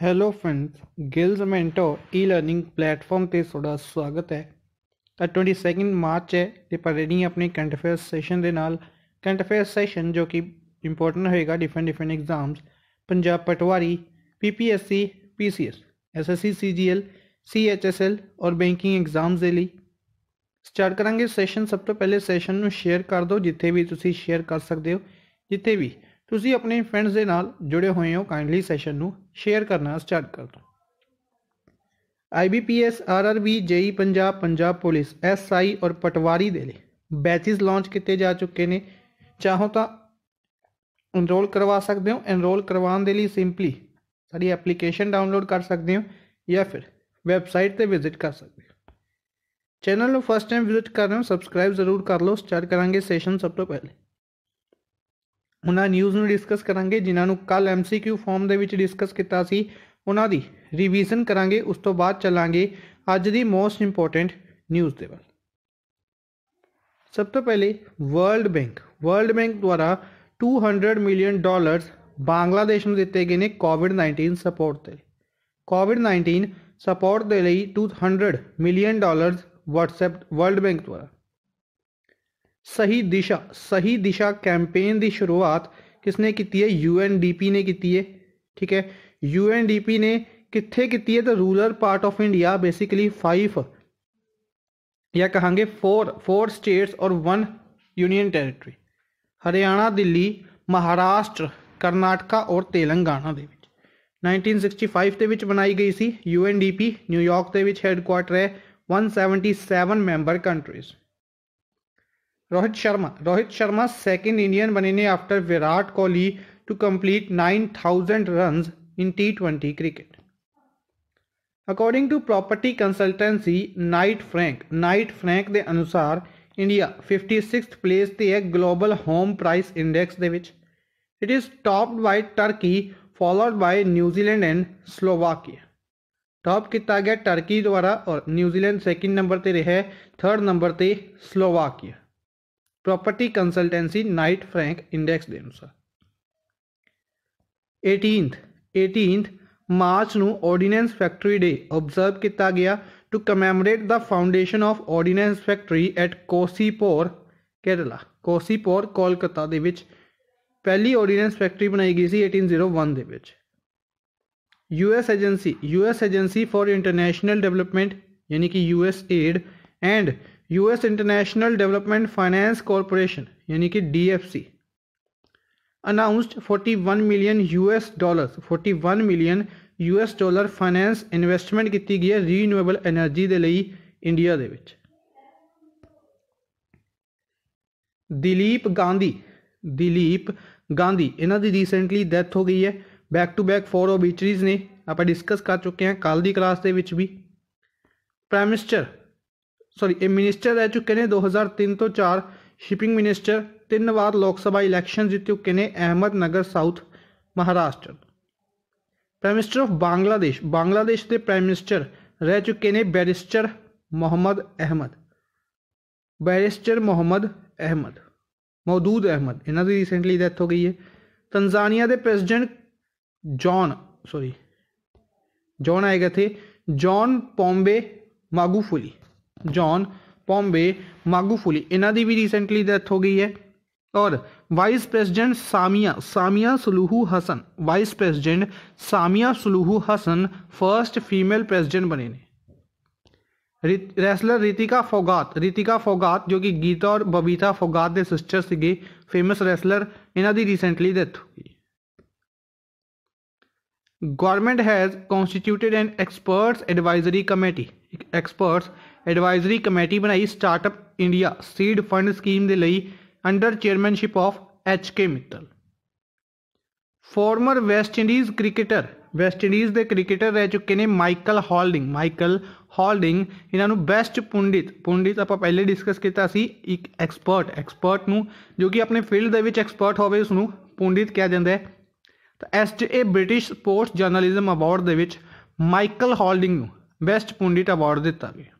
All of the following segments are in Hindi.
हेलो फ्रेंड्स गिल्स मेंटो ई लर्निंग प्लेटफॉर्म से थोड़ा स्वागत है ट्वेंटी सैकेंड मार्च है तो पर पढ़नी अपने करंट अफेयर सैशन के नाल करंट अफेयर सैशन जो कि इंपोर्टेंट होएगा different different exams Punjab Patwari P P S C P C S S S C C G L C H S L और बैंकिंग एग्जाम्स के लिए स्टार्ट करा सैशन सब तो पहले सैशन शेयर कर दो जिथे भी तुम शेयर कर सकते हो जिथे भी ਤੁਸੀਂ ਆਪਣੇ ਫਰੈਂਡਸ ਦੇ ਨਾਲ ਜੁੜੇ ਹੋਏ ਹੋ ਕਾਈਂਡਲੀ ਸੈਸ਼ਨ ਨੂੰ ਸ਼ੇਅਰ ਕਰਨਾ ਸਟਾਰਟ ਕਰ ਦਿਓ IBPS RRB JE Punjab Punjab police SI और पटवारी ਦੇ ਲਈ ਬੈਚਸ ਲਾਂਚ ਕੀਤੇ ਜਾ ਚੁੱਕੇ ਨੇ ਚਾਹੋ ਤਾਂ ਐਨਰੋਲ ਕਰਵਾ ਸਕਦੇ ਹੋ ਐਨਰੋਲ ਕਰਵਾਉਣ ਦੇ ਲਈ ਸਿੰਪਲੀ ਸਾਡੀ ਐਪਲੀਕੇਸ਼ਨ ਡਾਊਨਲੋਡ ਕਰ ਸਕਦੇ ਹੋ ਜਾਂ ਫਿਰ ਵੈਬਸਾਈਟ ਤੇ ਵਿਜ਼ਿਟ ਕਰ ਸਕਦੇ ਹੋ ਚੈਨਲ ਨੂੰ ਫਸਟ ਟਾਈਮ ਵਿਜ਼ਿਟ ਕਰ ਰਹੇ ਹੋ ਸਬਸਕ੍ਰਾਈਬ ਜ਼ਰੂਰ ਕਰ ਲਓ ਸਟਾਰਟ ਕਰਾਂਗੇ ਸੈਸ਼ਨ ਸਭ ਤੋਂ ਪਹਿਲੇ ਉਹਨਾਂ ਨਿਊਜ਼ ਨੂੰ ਡਿਸਕਸ ਕਰਾਂਗੇ ਜਿਨ੍ਹਾਂ ਨੂੰ ਕੱਲ ਐਮਸੀਕਿਊ ਫਾਰਮ ਦੇ ਵਿੱਚ ਡਿਸਕਸ ਕੀਤਾ ਸੀ ਉਹਨਾਂ ਦੀ ਰਿਵੀਜ਼ਨ ਕਰਾਂਗੇ ਉਸ ਤੋਂ ਬਾਅਦ ਚੱਲਾਂਗੇ ਅੱਜ ਦੀ ਮੋਸਟ ਇੰਪੋਰਟੈਂਟ ਨਿਊਜ਼ ਦੇ ਵੱਲ ਸਭ ਤੋਂ ਪਹਿਲੇ ਵਰਲਡ ਬੈਂਕ ਵਰਲਡ ਬੈਂਕ ਦੁਆਰਾ 200 ਮਿਲੀਅਨ ਡਾਲਰਸ ਬਾਂਗਲਾਦੇਸ਼ ਨੂੰ ਦਿੱਤੇ ਗਏ ਨੇ ਕੋਵਿਡ-19 ਸਪੋਰਟ ਤੇ ਕੋਵਿਡ-19 ਸਪੋਰਟ ਦੇ ਲਈ 200 million dollars WhatsApp World Bank ਦੁਆਰਾ सही दिशा सही दिशा कैंपेन की शुरुआत किसने की है यू एन डी पी ने की है ठीक है यू एन डी पी ने कितने की है the rural part of India basically five या कहेंगे फोर फोर स्टेट्स और one union territory Haryana Delhi Maharashtra Karnataka और तेलंगाना नाइनटीन सिक्सटी फाइव देवी 1965 ਦੇ ਵਿੱਚ ਬਣਾਈ ਗਈ ਸੀ UNDP ਨਿਊਯਾਰਕ ਦੇ है one seventy seven member countries Rohit Sharma Rohit Sharma second Indian बने ने after Virat Kohli to complete nine thousand run in T twenty cricket according to property consultancy Knight Frank Knight Frank के अनुसार इंडिया फिफ्टी सिक्स प्लेस से है ग्लोबल होम प्राइस इंडेक्स के it is top by Turkey followed by New Zealand and Slovakia top किया गया टर्की द्वारा और न्यूजीलैंड सेकेंड नंबर पर रहा थर्ड नंबर पर Slovakia property consultancy Knight Frank index के अनुसार एटीन एटीन मार्च में ऑर्डिनेंस फैक्टरी डे ऑबजर्व किया गया to commemorate the foundation of ordnance factory at Cossipore Kerala Cossipore Kolkata के पहली ऑर्डिनेंस फैक्टरी बनाई गई थी एटीन जीरो वन के US agency US agency for international development यानी कि US aid and US international development finance corporation यानी कि DFC announced 41 million US dollar 41 million US dollar finance investment की गई है रीनुएबल एनर्जी के लिए इंडिया के दिलीप गांधी दिलीप गांधी इन्हों की रीसेंटली डैथ हो गई है back to back four obituaries ने आप डिस्कस कर चुके हैं कल की क्लास के भी प्राइम मिनिस्टर सॉरी ये मिनिस्टर रह चुके दो हज़ार तीन तो चार शिपिंग मिनिस्टर तीन बार लोग सभा इलेक्शन जीत चुके हैं Ahmednagar south Maharashtra prime minister of Bangladesh Bangladesh के प्राइम मिनिस्टर रह चुके हैं बैरिस्टर मोहम्मद अहमद बैरिस्टर मोहम्मद अहमद मौदूद अहमद इन्हों की रीसेंटली डैथ हो गई है तंजानिया के प्रेजिडेंट जॉन सॉरी जॉन आएगा थे जॉन पॉम्बे मागूफुली जॉन पॉम्बे मागूफुली की भी रिसेंटली डैथ हो गई है और vice president Samia Samia Suluhu Hassan vice president Samia Suluhu Hassan first female president बने ने रैसलर रितिका फोगात रितिका फोगात जो कि गीता और बबीता फोगात के सिस्टर से फेमस रैसलर इन्हों की रिसेंटली डैथ हो गई government has constituted an experts advisory committee experts advisory committee ਬਣਾਈ startup India seed fund scheme ਦੇ ਲਈ under chairmanship of H K Mittal former West Indies cricketer West Indies ਦੇ ਕ੍ਰਿਕਟਰ ਰਹਿ ਚੁੱਕੇ ਨੇ ਮਾਈਕਲ ਹਾਲਡਿੰਗ ਮਾਈਕਲ ਹਾਲਡਿੰਗ ਇਹਨਾਂ ਨੂੰ ਬੈਸਟ ਪੁੰਡਿਤ ਪੁੰਡਿਤ ਆਪਾਂ ਪਹਿਲੇ ਡਿਸਕਸ ਕੀਤਾ ਸੀ ਇੱਕ ਐਕਸਪਰਟ ਐਕਸਪਰਟ ਨੂੰ ਜੋ ਕਿ ਆਪਣੇ ਫੀਲਡ ਦੇ ਵਿੱਚ ਐਕਸਪਰਟ ਹੋਵੇ ਉਸ ਨੂੰ ਪੁੰਡਿਤ ਕਿਹਾ ਜਾਂਦਾ ਹੈ ਤਾਂ STA British sports journalism award ਦੇ ਵਿੱਚ ਮਾਈਕਲ ਹਾਲਡਿੰਗ ਨੂੰ ਬੈਸਟ ਪੁੰਡਿਤ ਅਵਾਰਡ ਦਿੱਤਾ ਗਿਆ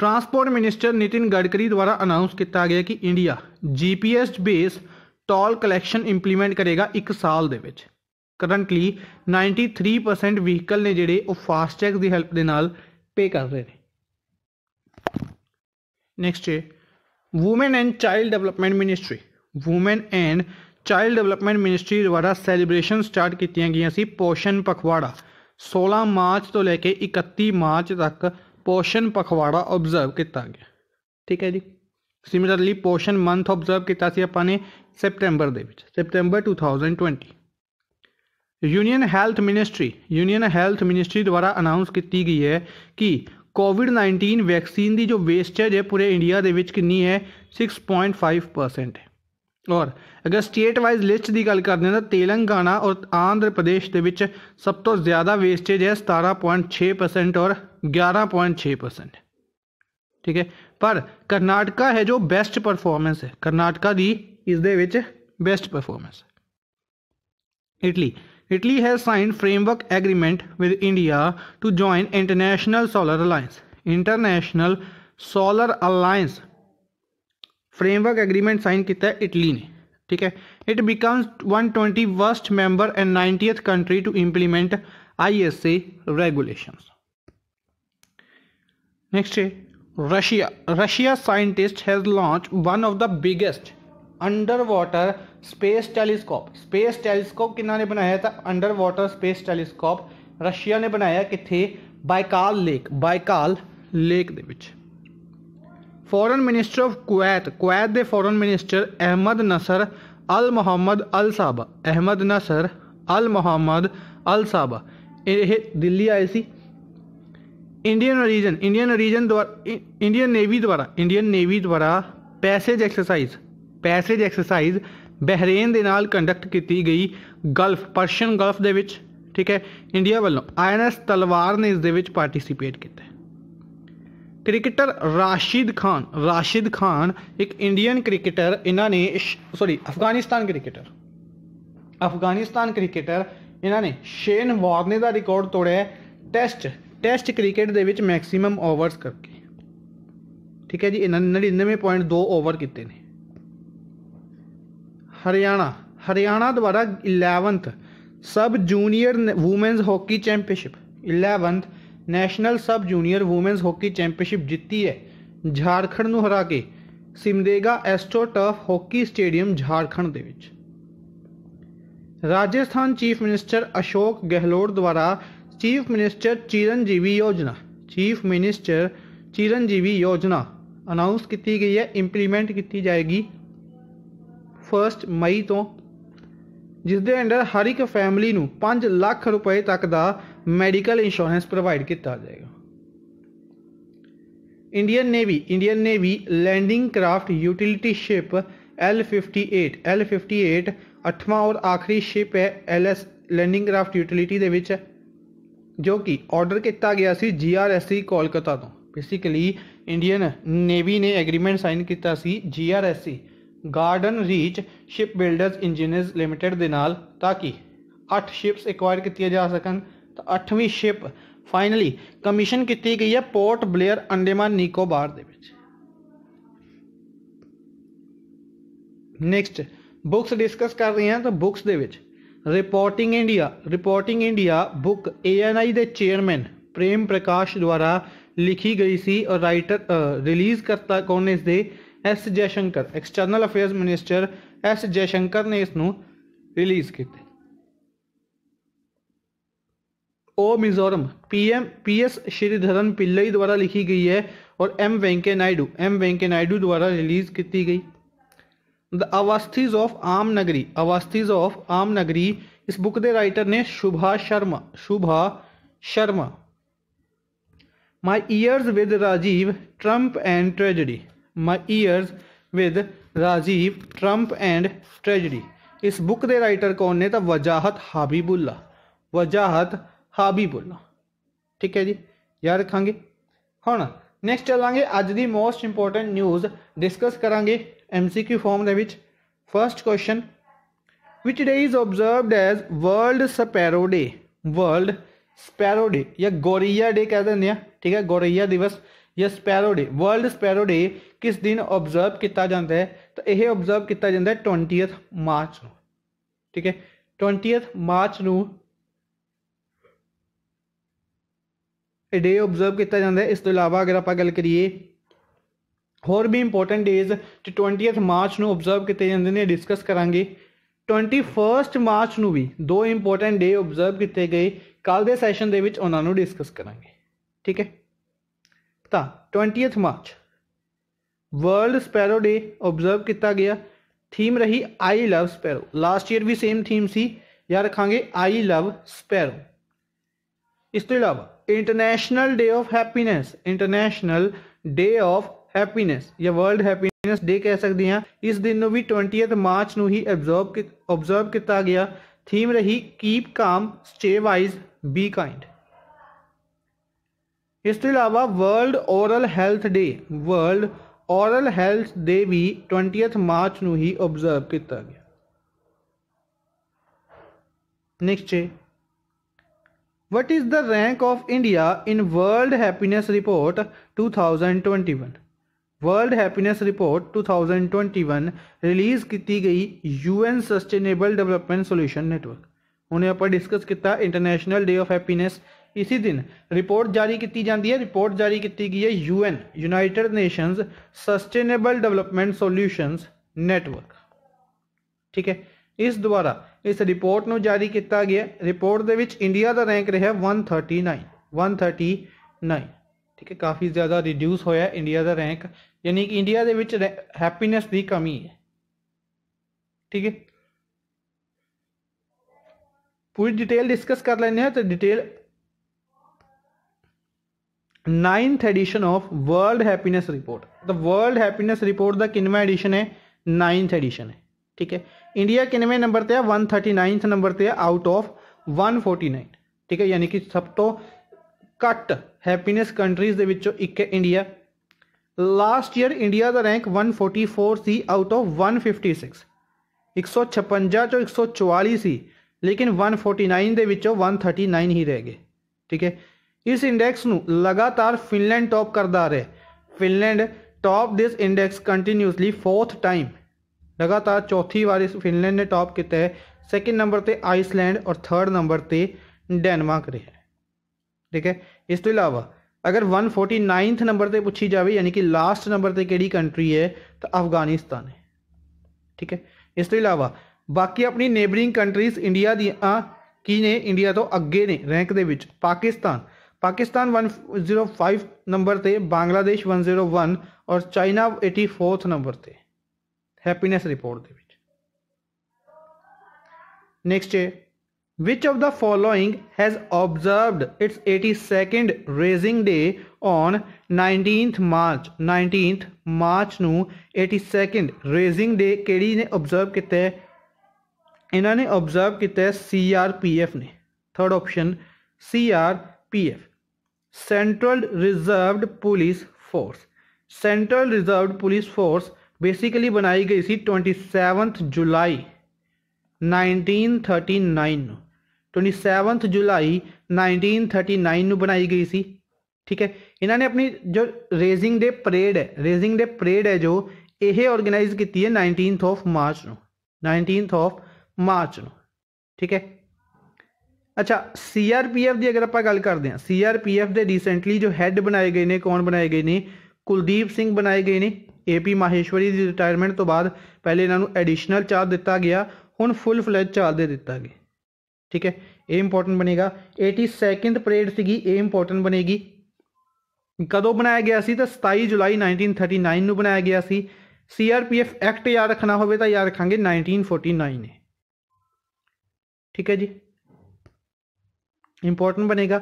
ट्रांसपोर्ट मिनिस्टर नितिन गडकरी द्वारा अनाउंस किया गया कि India GPS base toll collection implement ਕਰੇਗਾ 1 ਸਾਲ ਦੇ ਵਿੱਚ ਕਰੰਟਲੀ 93% ਵਹੀਕਲ ਨੇ ਜਿਹੜੇ ਉਹ ਫਾਸਟੈਗ ਦੀ ਹੈਲਪ ਦੇ ਨਾਲ ਪੇ ਕਰ ਰਹੇ ਨੇ ਨੈਕਸਟ ਹੈ woman and child development ministry woman and child development ministry ਦੁਆਰਾ ਸੈਲੀਬ੍ਰੇਸ਼ਨ ਸਟਾਰਟ ਕੀਤੀਆਂ ਗਈਆਂ ਸੀ ਪੋਸ਼ਣ ਪਖਵਾੜਾ 16 ਮਾਰਚ ਤੋਂ ਲੈ ਕੇ 31 ਮਾਰਚ ਤੱਕ ਪੋਸ਼ਨ ਪਖਵਾੜਾ ਆਬਜ਼ਰਵ ਕੀਤਾ ਗਿਆ ਠੀਕ ਹੈ ਜੀ ਸਿਮਿਲਰਲੀ ਪੋਸ਼ਨ ਮੰਥ ਆਬਜ਼ਰਵ ਕੀਤਾ ਸੀ ਆਪਾਂ ਨੇ ਸੈਪਟੈਂਬਰ ਦੇ ਵਿੱਚ September 2020 union health ministry union health ministry ਦੁਆਰਾ ਅਨਾਉਂਸ ਕੀਤੀ ਗਈ ਹੈ ਕਿ ਕੋਵਿਡ-19 ਵੈਕਸੀਨ ਦੀ ਜੋ ਵੇਸਟੇਜ ਹੈ ਪੂਰੇ ਇੰਡੀਆ ਦੇ ਵਿੱਚ ਕਿੰਨੀ ਹੈ 6.5% ਹੈ ਔਰ ਅਗਰ ਸਟੇਟ ਵਾਈਜ਼ ਲਿਸਟ ਦੀ ਗੱਲ ਕਰਦੇ ਹਾਂ ਤਾਂ ਤੇਲੰਗਾਨਾ ਔਰ ਆਂਧਰਾ ਪ੍ਰਦੇਸ਼ ਦੇ ਵਿੱਚ ਸਭ ਤੋਂ ਜ਼ਿਆਦਾ ਵੇਸਟੇਜ ਹੈ 17.6% ਔਰ ग्यारह पॉइंट 11.6 परसेंट ठीक है पर कर्नाटका है जो बेस्ट परफॉर्मेंस है कर्नाटका दी इस दे विच best performance Italy Italy has sign framework agreement with India to join international solar alliance international solar alliance framework agreement sign किया इटली ने ठीक है it becomes one twenty first member and ninetieth country to implement I S A regulations next है Russia Russia scientist has launch one of the biggest under water space telescope space telescope कि ने बनाया था under water space telescope Russia ने बनाया कि थे Baikal lake Baikal lake the foreign minister of Kuwait Kuwait दे foreign minister Ahmad Nasser al Mohammad al Sabah Ahmad Nasser al Mohammad al साबा ये दिल्ली आए थे ਇੰਡੀਅਨ ਓਰੀਜਨ ਇੰਡੀਅਨ ਓਰੀਜਨ ਦੁਆਰਾ ਇੰਡੀਅਨ ਨੇਵੀ ਦੁਆਰਾ ਇੰਡੀਅਨ ਨੇਵੀ ਦੁਆਰਾ passage exercise passage exercise Bahrain ਦੇ ਨਾਲ ਕੰਡਕਟ ਕੀਤੀ ਗਈ ਗਲਫ ਪਰਸ਼ੀਅਨ ਗਲਫ ਦੇ ਵਿੱਚ ਠੀਕ ਹੈ ਇੰਡੀਆ ਵੱਲੋਂ ਆਈਐਨਐਸ ਤਲਵਾਰ ਨੇ ਇਸ ਦੇ ਵਿੱਚ ਪਾਰਟਿਸਿਪੇਟ ਕੀਤਾ ਕ੍ਰਿਕਟਰ ਰਾਸ਼ਿਦ ਖਾਨ ਰਾਸ਼ਿਦ ਖਾਨ ਇੱਕ ਇੰਡੀਅਨ ਕ੍ਰਿਕਟਰ ਇਹਨਾਂ ਨੇ sorry Afghanistan cricketer Afghanistan cricketer ਇਹਨਾਂ ਨੇ ਸ਼ੇਨ ਵਾਰਨੇ ਦਾ ਰਿਕਾਰਡ ਤੋੜਿਆ ਟੈਸਟ ਟੈਸਟ ਕ੍ਰਿਕਟ ਦੇ ਵਿੱਚ ਮੈਕਸਿਮਮ ਓਵਰਸ ਕਰਕੇ ਠੀਕ ਹੈ ਜੀ ਇਹਨਾਂ ਨੇ 99.2 ਓਵਰ ਕੀਤੇ ਨੇ ਹਰਿਆਣਾ ਹਰਿਆਣਾ ਦੁਆਰਾ 11th sub junior women's hockey championship 11th national sub junior women's hockey championship ਜਿੱਤੀ ਹੈ ਝਾਰਖੰਡ ਨੂੰ ਹਰਾ ਕੇ Simdega astro turf hockey stadium Jharkhand ਦੇ ਵਿੱਚ ਰਾਜਸਥਾਨ ਚੀਫ ਮਿਨਿਸਟਰ ਅਸ਼ੋਕ ਗਹਿਲੋਤ ਦੁਆਰਾ चीफ मिनिस्टर चिरंजीवी योजना चीफ मिनिस्टर चिरंजीवी योजना अनाउंस की गई है इंप्लीमेंट की जाएगी फर्स्ट मई तो जिसके अंडर हर एक फैमिली पांच लाख रुपए तक का मेडिकल इंश्योरेंस प्रोवाइड किया जाएगा Indian navy Indian navy landing craft utility ship L fifty eight L fifty eight अठवा और आखिरी शिप है L S landing craft utility के जो कि ऑर्डर किया गया सी G R S C Kolkata तो बेसिकली इंडियन नेवी ने एग्रीमेंट साइन किया G R S C garden reach ship builders engineer limited के नाल ताकि अठ शिप्स एक्वायर की जा सकन तो अठवीं शिप फाइनली कमीशन की गई है Port Blair Andaman Nicobar next books discuss कर रही हैं तो बुक्स के reporting India reporting India book A N I the chairman Prem Prakash द्वारा लिखी गई सी और राइटर रिलीज करता कौन ने इस दे S Jaishankar external affairs minister S Jaishankar ने इस रिलीज किया ओ Mizoram P M P S Sreedharan Pillai द्वारा लिखी गई है और एम वेंकैया नायडू एम वेंकैया नायडू द्वारा रिलीज की गई द अवस्थीज ऑफ आम नगरी अवस्थीज ऑफ आम नगरी इस बुक दे राइटर ने Shubha Sharma Shubha Sharma my years with Rajiv triumph and tragedy my years with Rajiv triumph and tragedy इस बुक दे राइटर कौन ने था वजाहत हाबीबुल्ला वजाहत हाबीबुल्ला ठीक है जी याद रखा हम नैक्सट चलेंगे अज की मोस्ट इंपोर्टेंट न्यूज़ डिस्कस करा ਐਮਸੀਕਿਊ फॉर्म ਦੇ ਵਿੱਚ first question which day is observe as world sparrow day world sparrow day या गोरिया डे कह दें ठीक है गोरिया दिवस या sparrow day world sparrow day किस दिन ऑब्जर्व किया जाता है तो यह ऑब्जर्व किया जाता है ट्वेंटी मार्च न ठीक है ट्वेंटीएथ मार्च न डे ऑब्जर्व किया जाता है इस तो अलावा अगर आप गल करिए ਹੋਰ ਵੀ ਇੰਪੋਰਟੈਂਟ ਡੇਜ਼ ਤੇ 20th ਮਾਰਚ ਨੂੰ ਆਬਜ਼ਰਵ ਕੀਤੇ ਜਾਂਦੇ ਨੇ ਡਿਸਕਸ ਕਰਾਂਗੇ 21st ਮਾਰਚ ਨੂੰ ਵੀ ਦੋ ਇੰਪੋਰਟੈਂਟ ਡੇ ਆਬਜ਼ਰਵ ਕੀਤੇ ਗਏ ਕੱਲ ਦੇ ਸੈਸ਼ਨ ਦੇ ਵਿੱਚ ਉਹਨਾਂ ਨੂੰ ਡਿਸਕਸ ਕਰਾਂਗੇ ਠੀਕ ਹੈ ਤਾਂ 20th March world sparrow day observe ਕੀਤਾ ਗਿਆ ਥੀਮ ਰਹੀ I love sparrow last year ਵੀ ਸੇਮ ਥੀਮ ਸੀ ਯਾ ਰੱਖਾਂਗੇ ਆਈ ਲਵ ਸਪੈਰੋ ਇਸ ਤੋਂ ਇਲਾਵਾ international day of happiness international day of happiness या वर्ल्ड हैप्पीनेस डे कह सकते हैं इस दिन नो भी ट्वेंटी मार्च में ही ऑब्जर्व ऑब्जर्व किया गया थीम रही keep calm stay wise be kind इस तो अलावा world oral health day world oral health day भी ट्वेंटी मार्च में ही ऑब्जर्व किया गया निश्चय what is the rank of India in world happiness report two thousand twenty one world happiness report 2021 release की गई UN sustainable development solution network उन्हें पर डिस्कस किया इंटरनेशनल डे ऑफ हैप्पीनेस इसी दिन रिपोर्ट जारी की जाती है रिपोर्ट जारी की गई है UN united nations sustainable development solutions network द्वारा इस रिपोर्ट ਦੁਆਰਾ जारी किया गया रिपोर्ट के इंडिया का रैंक रहा one thirty nine one thirty nine ठीक है काफ़ी ज्यादा रिड्यूस होया इंडिया का रैंक यानी कि इंडिया के हैप्पीनैस की कमी है ठीक है पूरी डिटेल डिस्कस कर लें तो detail ninth edition of world happiness report the world happiness report का किनवा एडिशन है नाइनथ एडिशन है ठीक है इंडिया किनवे नंबर पर है वन थर्टी नाइनथ नंबर पर है out of one forty nine ठीक है यानी कि सब तो घट हैप्पीनैस कंट्रीज के इंडिया लास्ट ईयर इंडिया का रैंक वन फोर्टी फोर थी out of one fifty six एक सौ छप्पनजा चो एक सौ चुवाली सी लेकिन वन फोर्टी नाइन के वन थर्टी नाइन ही रह गए ठीक है इस इंडैक्स में लगातार फिनलैंड टॉप करता रहे Finland top this index continuously fourth time लगातार चौथी बार इस फिनलैंड ने टॉप किया है सैकेंड नंबर पर आइसलैंड और थर्ड नंबर पर डेनमार्क रहा ठीक है इस तु तो इलावा अगर वन फोर्टी नाइनथ नंबर पर पूछी जाए यानी कि लास्ट नंबर पर कि कंट्री है तो अफगानिस्तान है ठीक है इस तो अलावा बाकी अपनी neighbouring countries India the key ने इंडिया तो अगे ने रैंक दे विच पाकिस्तान पाकिस्तान 105 नंबर पे बांग्लादेश वन और चाइना एटी 84th नंबर से हैप्पीनेस रिपोर्ट दे विच है Which of the following has observed its 82nd raising day on 19th March? 19th March nu 82nd raising day kedi ne observe kite inna ne observe kite CRPF ne third option CRPF Central Reserved Police Force Central Reserved Police Force basically banayi gayi si 27th July 1939 27th ਜੁਲਾਈ 1939 ਨੂੰ ਬਣਾਈ ਗਈ ਸੀ ਠੀਕ ਹੈ ਇਹਨਾਂ ਨੇ ਆਪਣੀ ਜੋ ਰੇਜ਼ਿੰਗ ਡੇ ਪਰੇਡ ਹੈ ਰੇਜ਼ਿੰਗ ਡੇ ਪਰੇਡ ਹੈ ਜੋ ਇਹ ਆਰਗੇਨਾਈਜ਼ ਕੀਤੀ ਹੈ 19th ਆਫ ਮਾਰਚ ਨੂੰ 19th ਆਫ ਮਾਰਚ ਨੂੰ ਠੀਕ ਹੈ ਅੱਛਾ ਸੀਆਰਪੀਐਫ ਦੀ ਅਗਰ ਆਪਾਂ ਗੱਲ ਕਰਦੇ ਹਾਂ ਸੀਆਰਪੀਐਫ ਦੇ ਰੀਸੈਂਟਲੀ ਜੋ ਹੈੱਡ ਬਣਾਏ ਗਏ ਨੇ ਕੌਣ ਬਣਾਏ ਗਏ ਨੇ ਕੁਲਦੀਪ ਸਿੰਘ ਬਣਾਏ ਗਏ ਨੇ ਏਪੀ ਮਾਹੇਸ਼ਵਰੀ ਦੀ ਰਿਟਾਇਰਮੈਂਟ ਤੋਂ ਬਾਅਦ ਪਹਿਲੇ ਇਹਨਾਂ ਨੂੰ ਐਡੀਸ਼ਨਲ ਚਾਰਜ ਦਿੱਤਾ ਗਿਆ ਹੁਣ ਫੁੱਲ ਫਲੈਜ ਚਾਰਜ ਦੇ ਦਿੱਤਾ ਗਿਆ ठीक है ए इंपॉर्टेंट बनेगा एटी सैकेंड परेड सी ए इंपॉर्टेंट बनेगी कदों बनाया गया सी तो सताई जुलाई नाइनटीन थर्टी नाइन में बनाया गया सी एफ एक्ट याद रखना हो याद रखा नाइनटीन फोर्टी नाइन है ठीक है जी इंपोर्टेंट बनेगा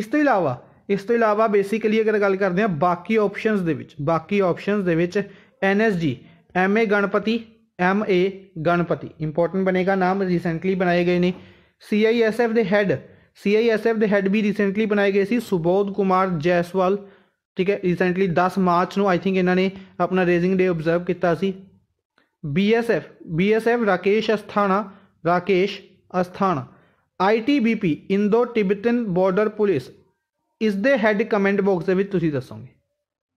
इस तो इलावा इस तो इलावा बेसिकली अगर गल करते हैं बाकी ऑप्शन बाकी option N S G M A Ganapathy M A Ganapathy important बनेगा नाम रिसेंटली बनाए गए हैं ਸੀਆਈਐਸਐਫ ਦੇ ਹੈੱਡ ਸੀਆਈਐਸਐਫ ਦੇ ਹੈੱਡ ਵੀ ਰੀਸੈਂਟਲੀ ਬਣਾਏ ਗਏ ਸੀ ਸੁਬੋਧ ਕੁਮਾਰ ਜੈਸਵਾਲ ਠੀਕ ਹੈ ਰੀਸੈਂਟਲੀ 10 ਮਾਰਚ ਨੂੰ ਆਈ ਥਿੰਕ ਇਹਨਾਂ ਨੇ ਆਪਣਾ ਰੇਜ਼ਿੰਗ ਡੇ ਆਬਜ਼ਰਵ ਕੀਤਾ ਸੀ BSF BSF Rakesh Asthana Rakesh Asthana ITBP Indo Tibetan border police ਇਸ ਦੇ ਹੈੱਡ ਕਮੈਂਟ ਬਾਕਸ ਦੇ ਵਿੱਚ ਤੁਸੀਂ ਦੱਸੋਗੇ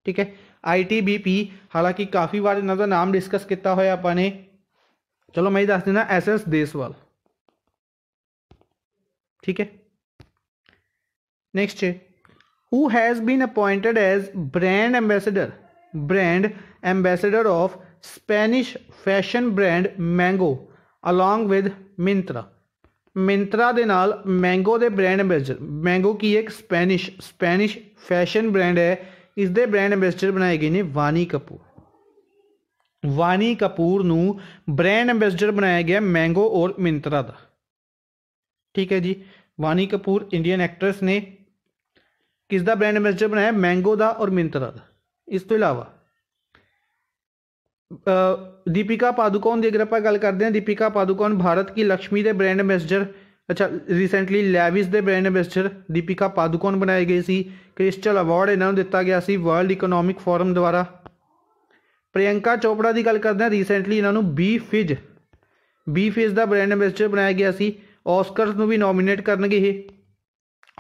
ਠੀਕ ਹੈ ਆਈਟੀਬੀਪੀ ਹਾਲਾਂਕਿ ਕਾਫੀ ਵਾਰ ਇਹਨਾਂ ਦਾ ਨਾਮ ਡਿਸਕਸ ਕੀਤਾ ਹੋਇਆ ਆਪਾਂ ਨੇ ਚਲੋ ਮੈਂ ਦੱਸ ਦਿੰਦਾ ਐਸਐਸ ਦੇਸਵਾਲ ठीक है next who has been appointed as brand ambassador brand ambassador of Spanish fashion brand Mango along with Myntra Myntra के नाल मैंगो दे ब्रांड एम्बेसडर मैंगो की एक स्पेनिश स्पेनिश फैशन ब्रांड है इसके ब्रांड एम्बेसडर बनाए गए हैं वानी कपूर वानी कपूर ब्रांड एम्बेसडर बनाया गया मैंगो और मिंत्रा का ठीक है जी ਵਾਨੀ ਕਪੂਰ ਇੰਡੀਅਨ एक्ट्रेस ਨੇ ਕਿਸ ਦਾ ਬ੍ਰਾਂਡ ਐਂਬੈਸਡਰ ਬਣਾਇਆ ਮੈਂਗੋ ਦਾ ਔਰ ਮਿੰਤਰਾ ਦਾ ਇਸ ਤੋਂ ਇਲਾਵਾ ਦੀਪਿਕਾ ਪਾਦੂਕੋਨ ਦੀ ਅਗਰ ਆਪਾਂ ਗੱਲ ਕਰਦੇ ਹਾਂ ਦੀਪਿਕਾ ਪਾਦੂਕੋਨ ਭਾਰਤ ਕੀ ਲక్ష్ਮੀ ਦੇ ਬ੍ਰਾਂਡ ਐਂਬੈਸਡਰ ਅੱਛਾ ਰੀਸੈਂਟਲੀ ਲੈਵਿਸ ਦੇ ਬ੍ਰਾਂਡ ਐਂਬੈਸਡਰ ਦੀਪਿਕਾ ਪਾਦੂਕੋਨ ਬਣਾਈ ਗਈ ਸੀ ਕ੍ਰਿਸਟਲ ਅਵਾਰਡ ਇਹਨਾਂ ਨੂੰ ਦਿੱਤਾ ਗਿਆ ਸੀ ਵਰਲਡ ਇਕਨੋਮਿਕ ਫੋਰਮ ਦੁਆਰਾ ਪ੍ਰਿਯੰਕਾ ਚੋਪੜਾ ਦੀ ਗੱਲ ਕਰਦੇ ਹਾਂ ਰੀਸੈਂਟਲੀ ਇਹਨਾਂ ਨੂੰ ਬੀ ਫਿਜ ਬੀ ਫਿਜ ਦਾ ਬ੍ਰਾਂਡ ਐਂਬੈਸਡਰ ਬਣਾਇਆ ਗਿਆ ਸੀ ਆਸਕਰਸ ਨੂੰ ਵੀ ਨੋਮੀਨੇਟ ਕਰਨਗੇ ਇਹ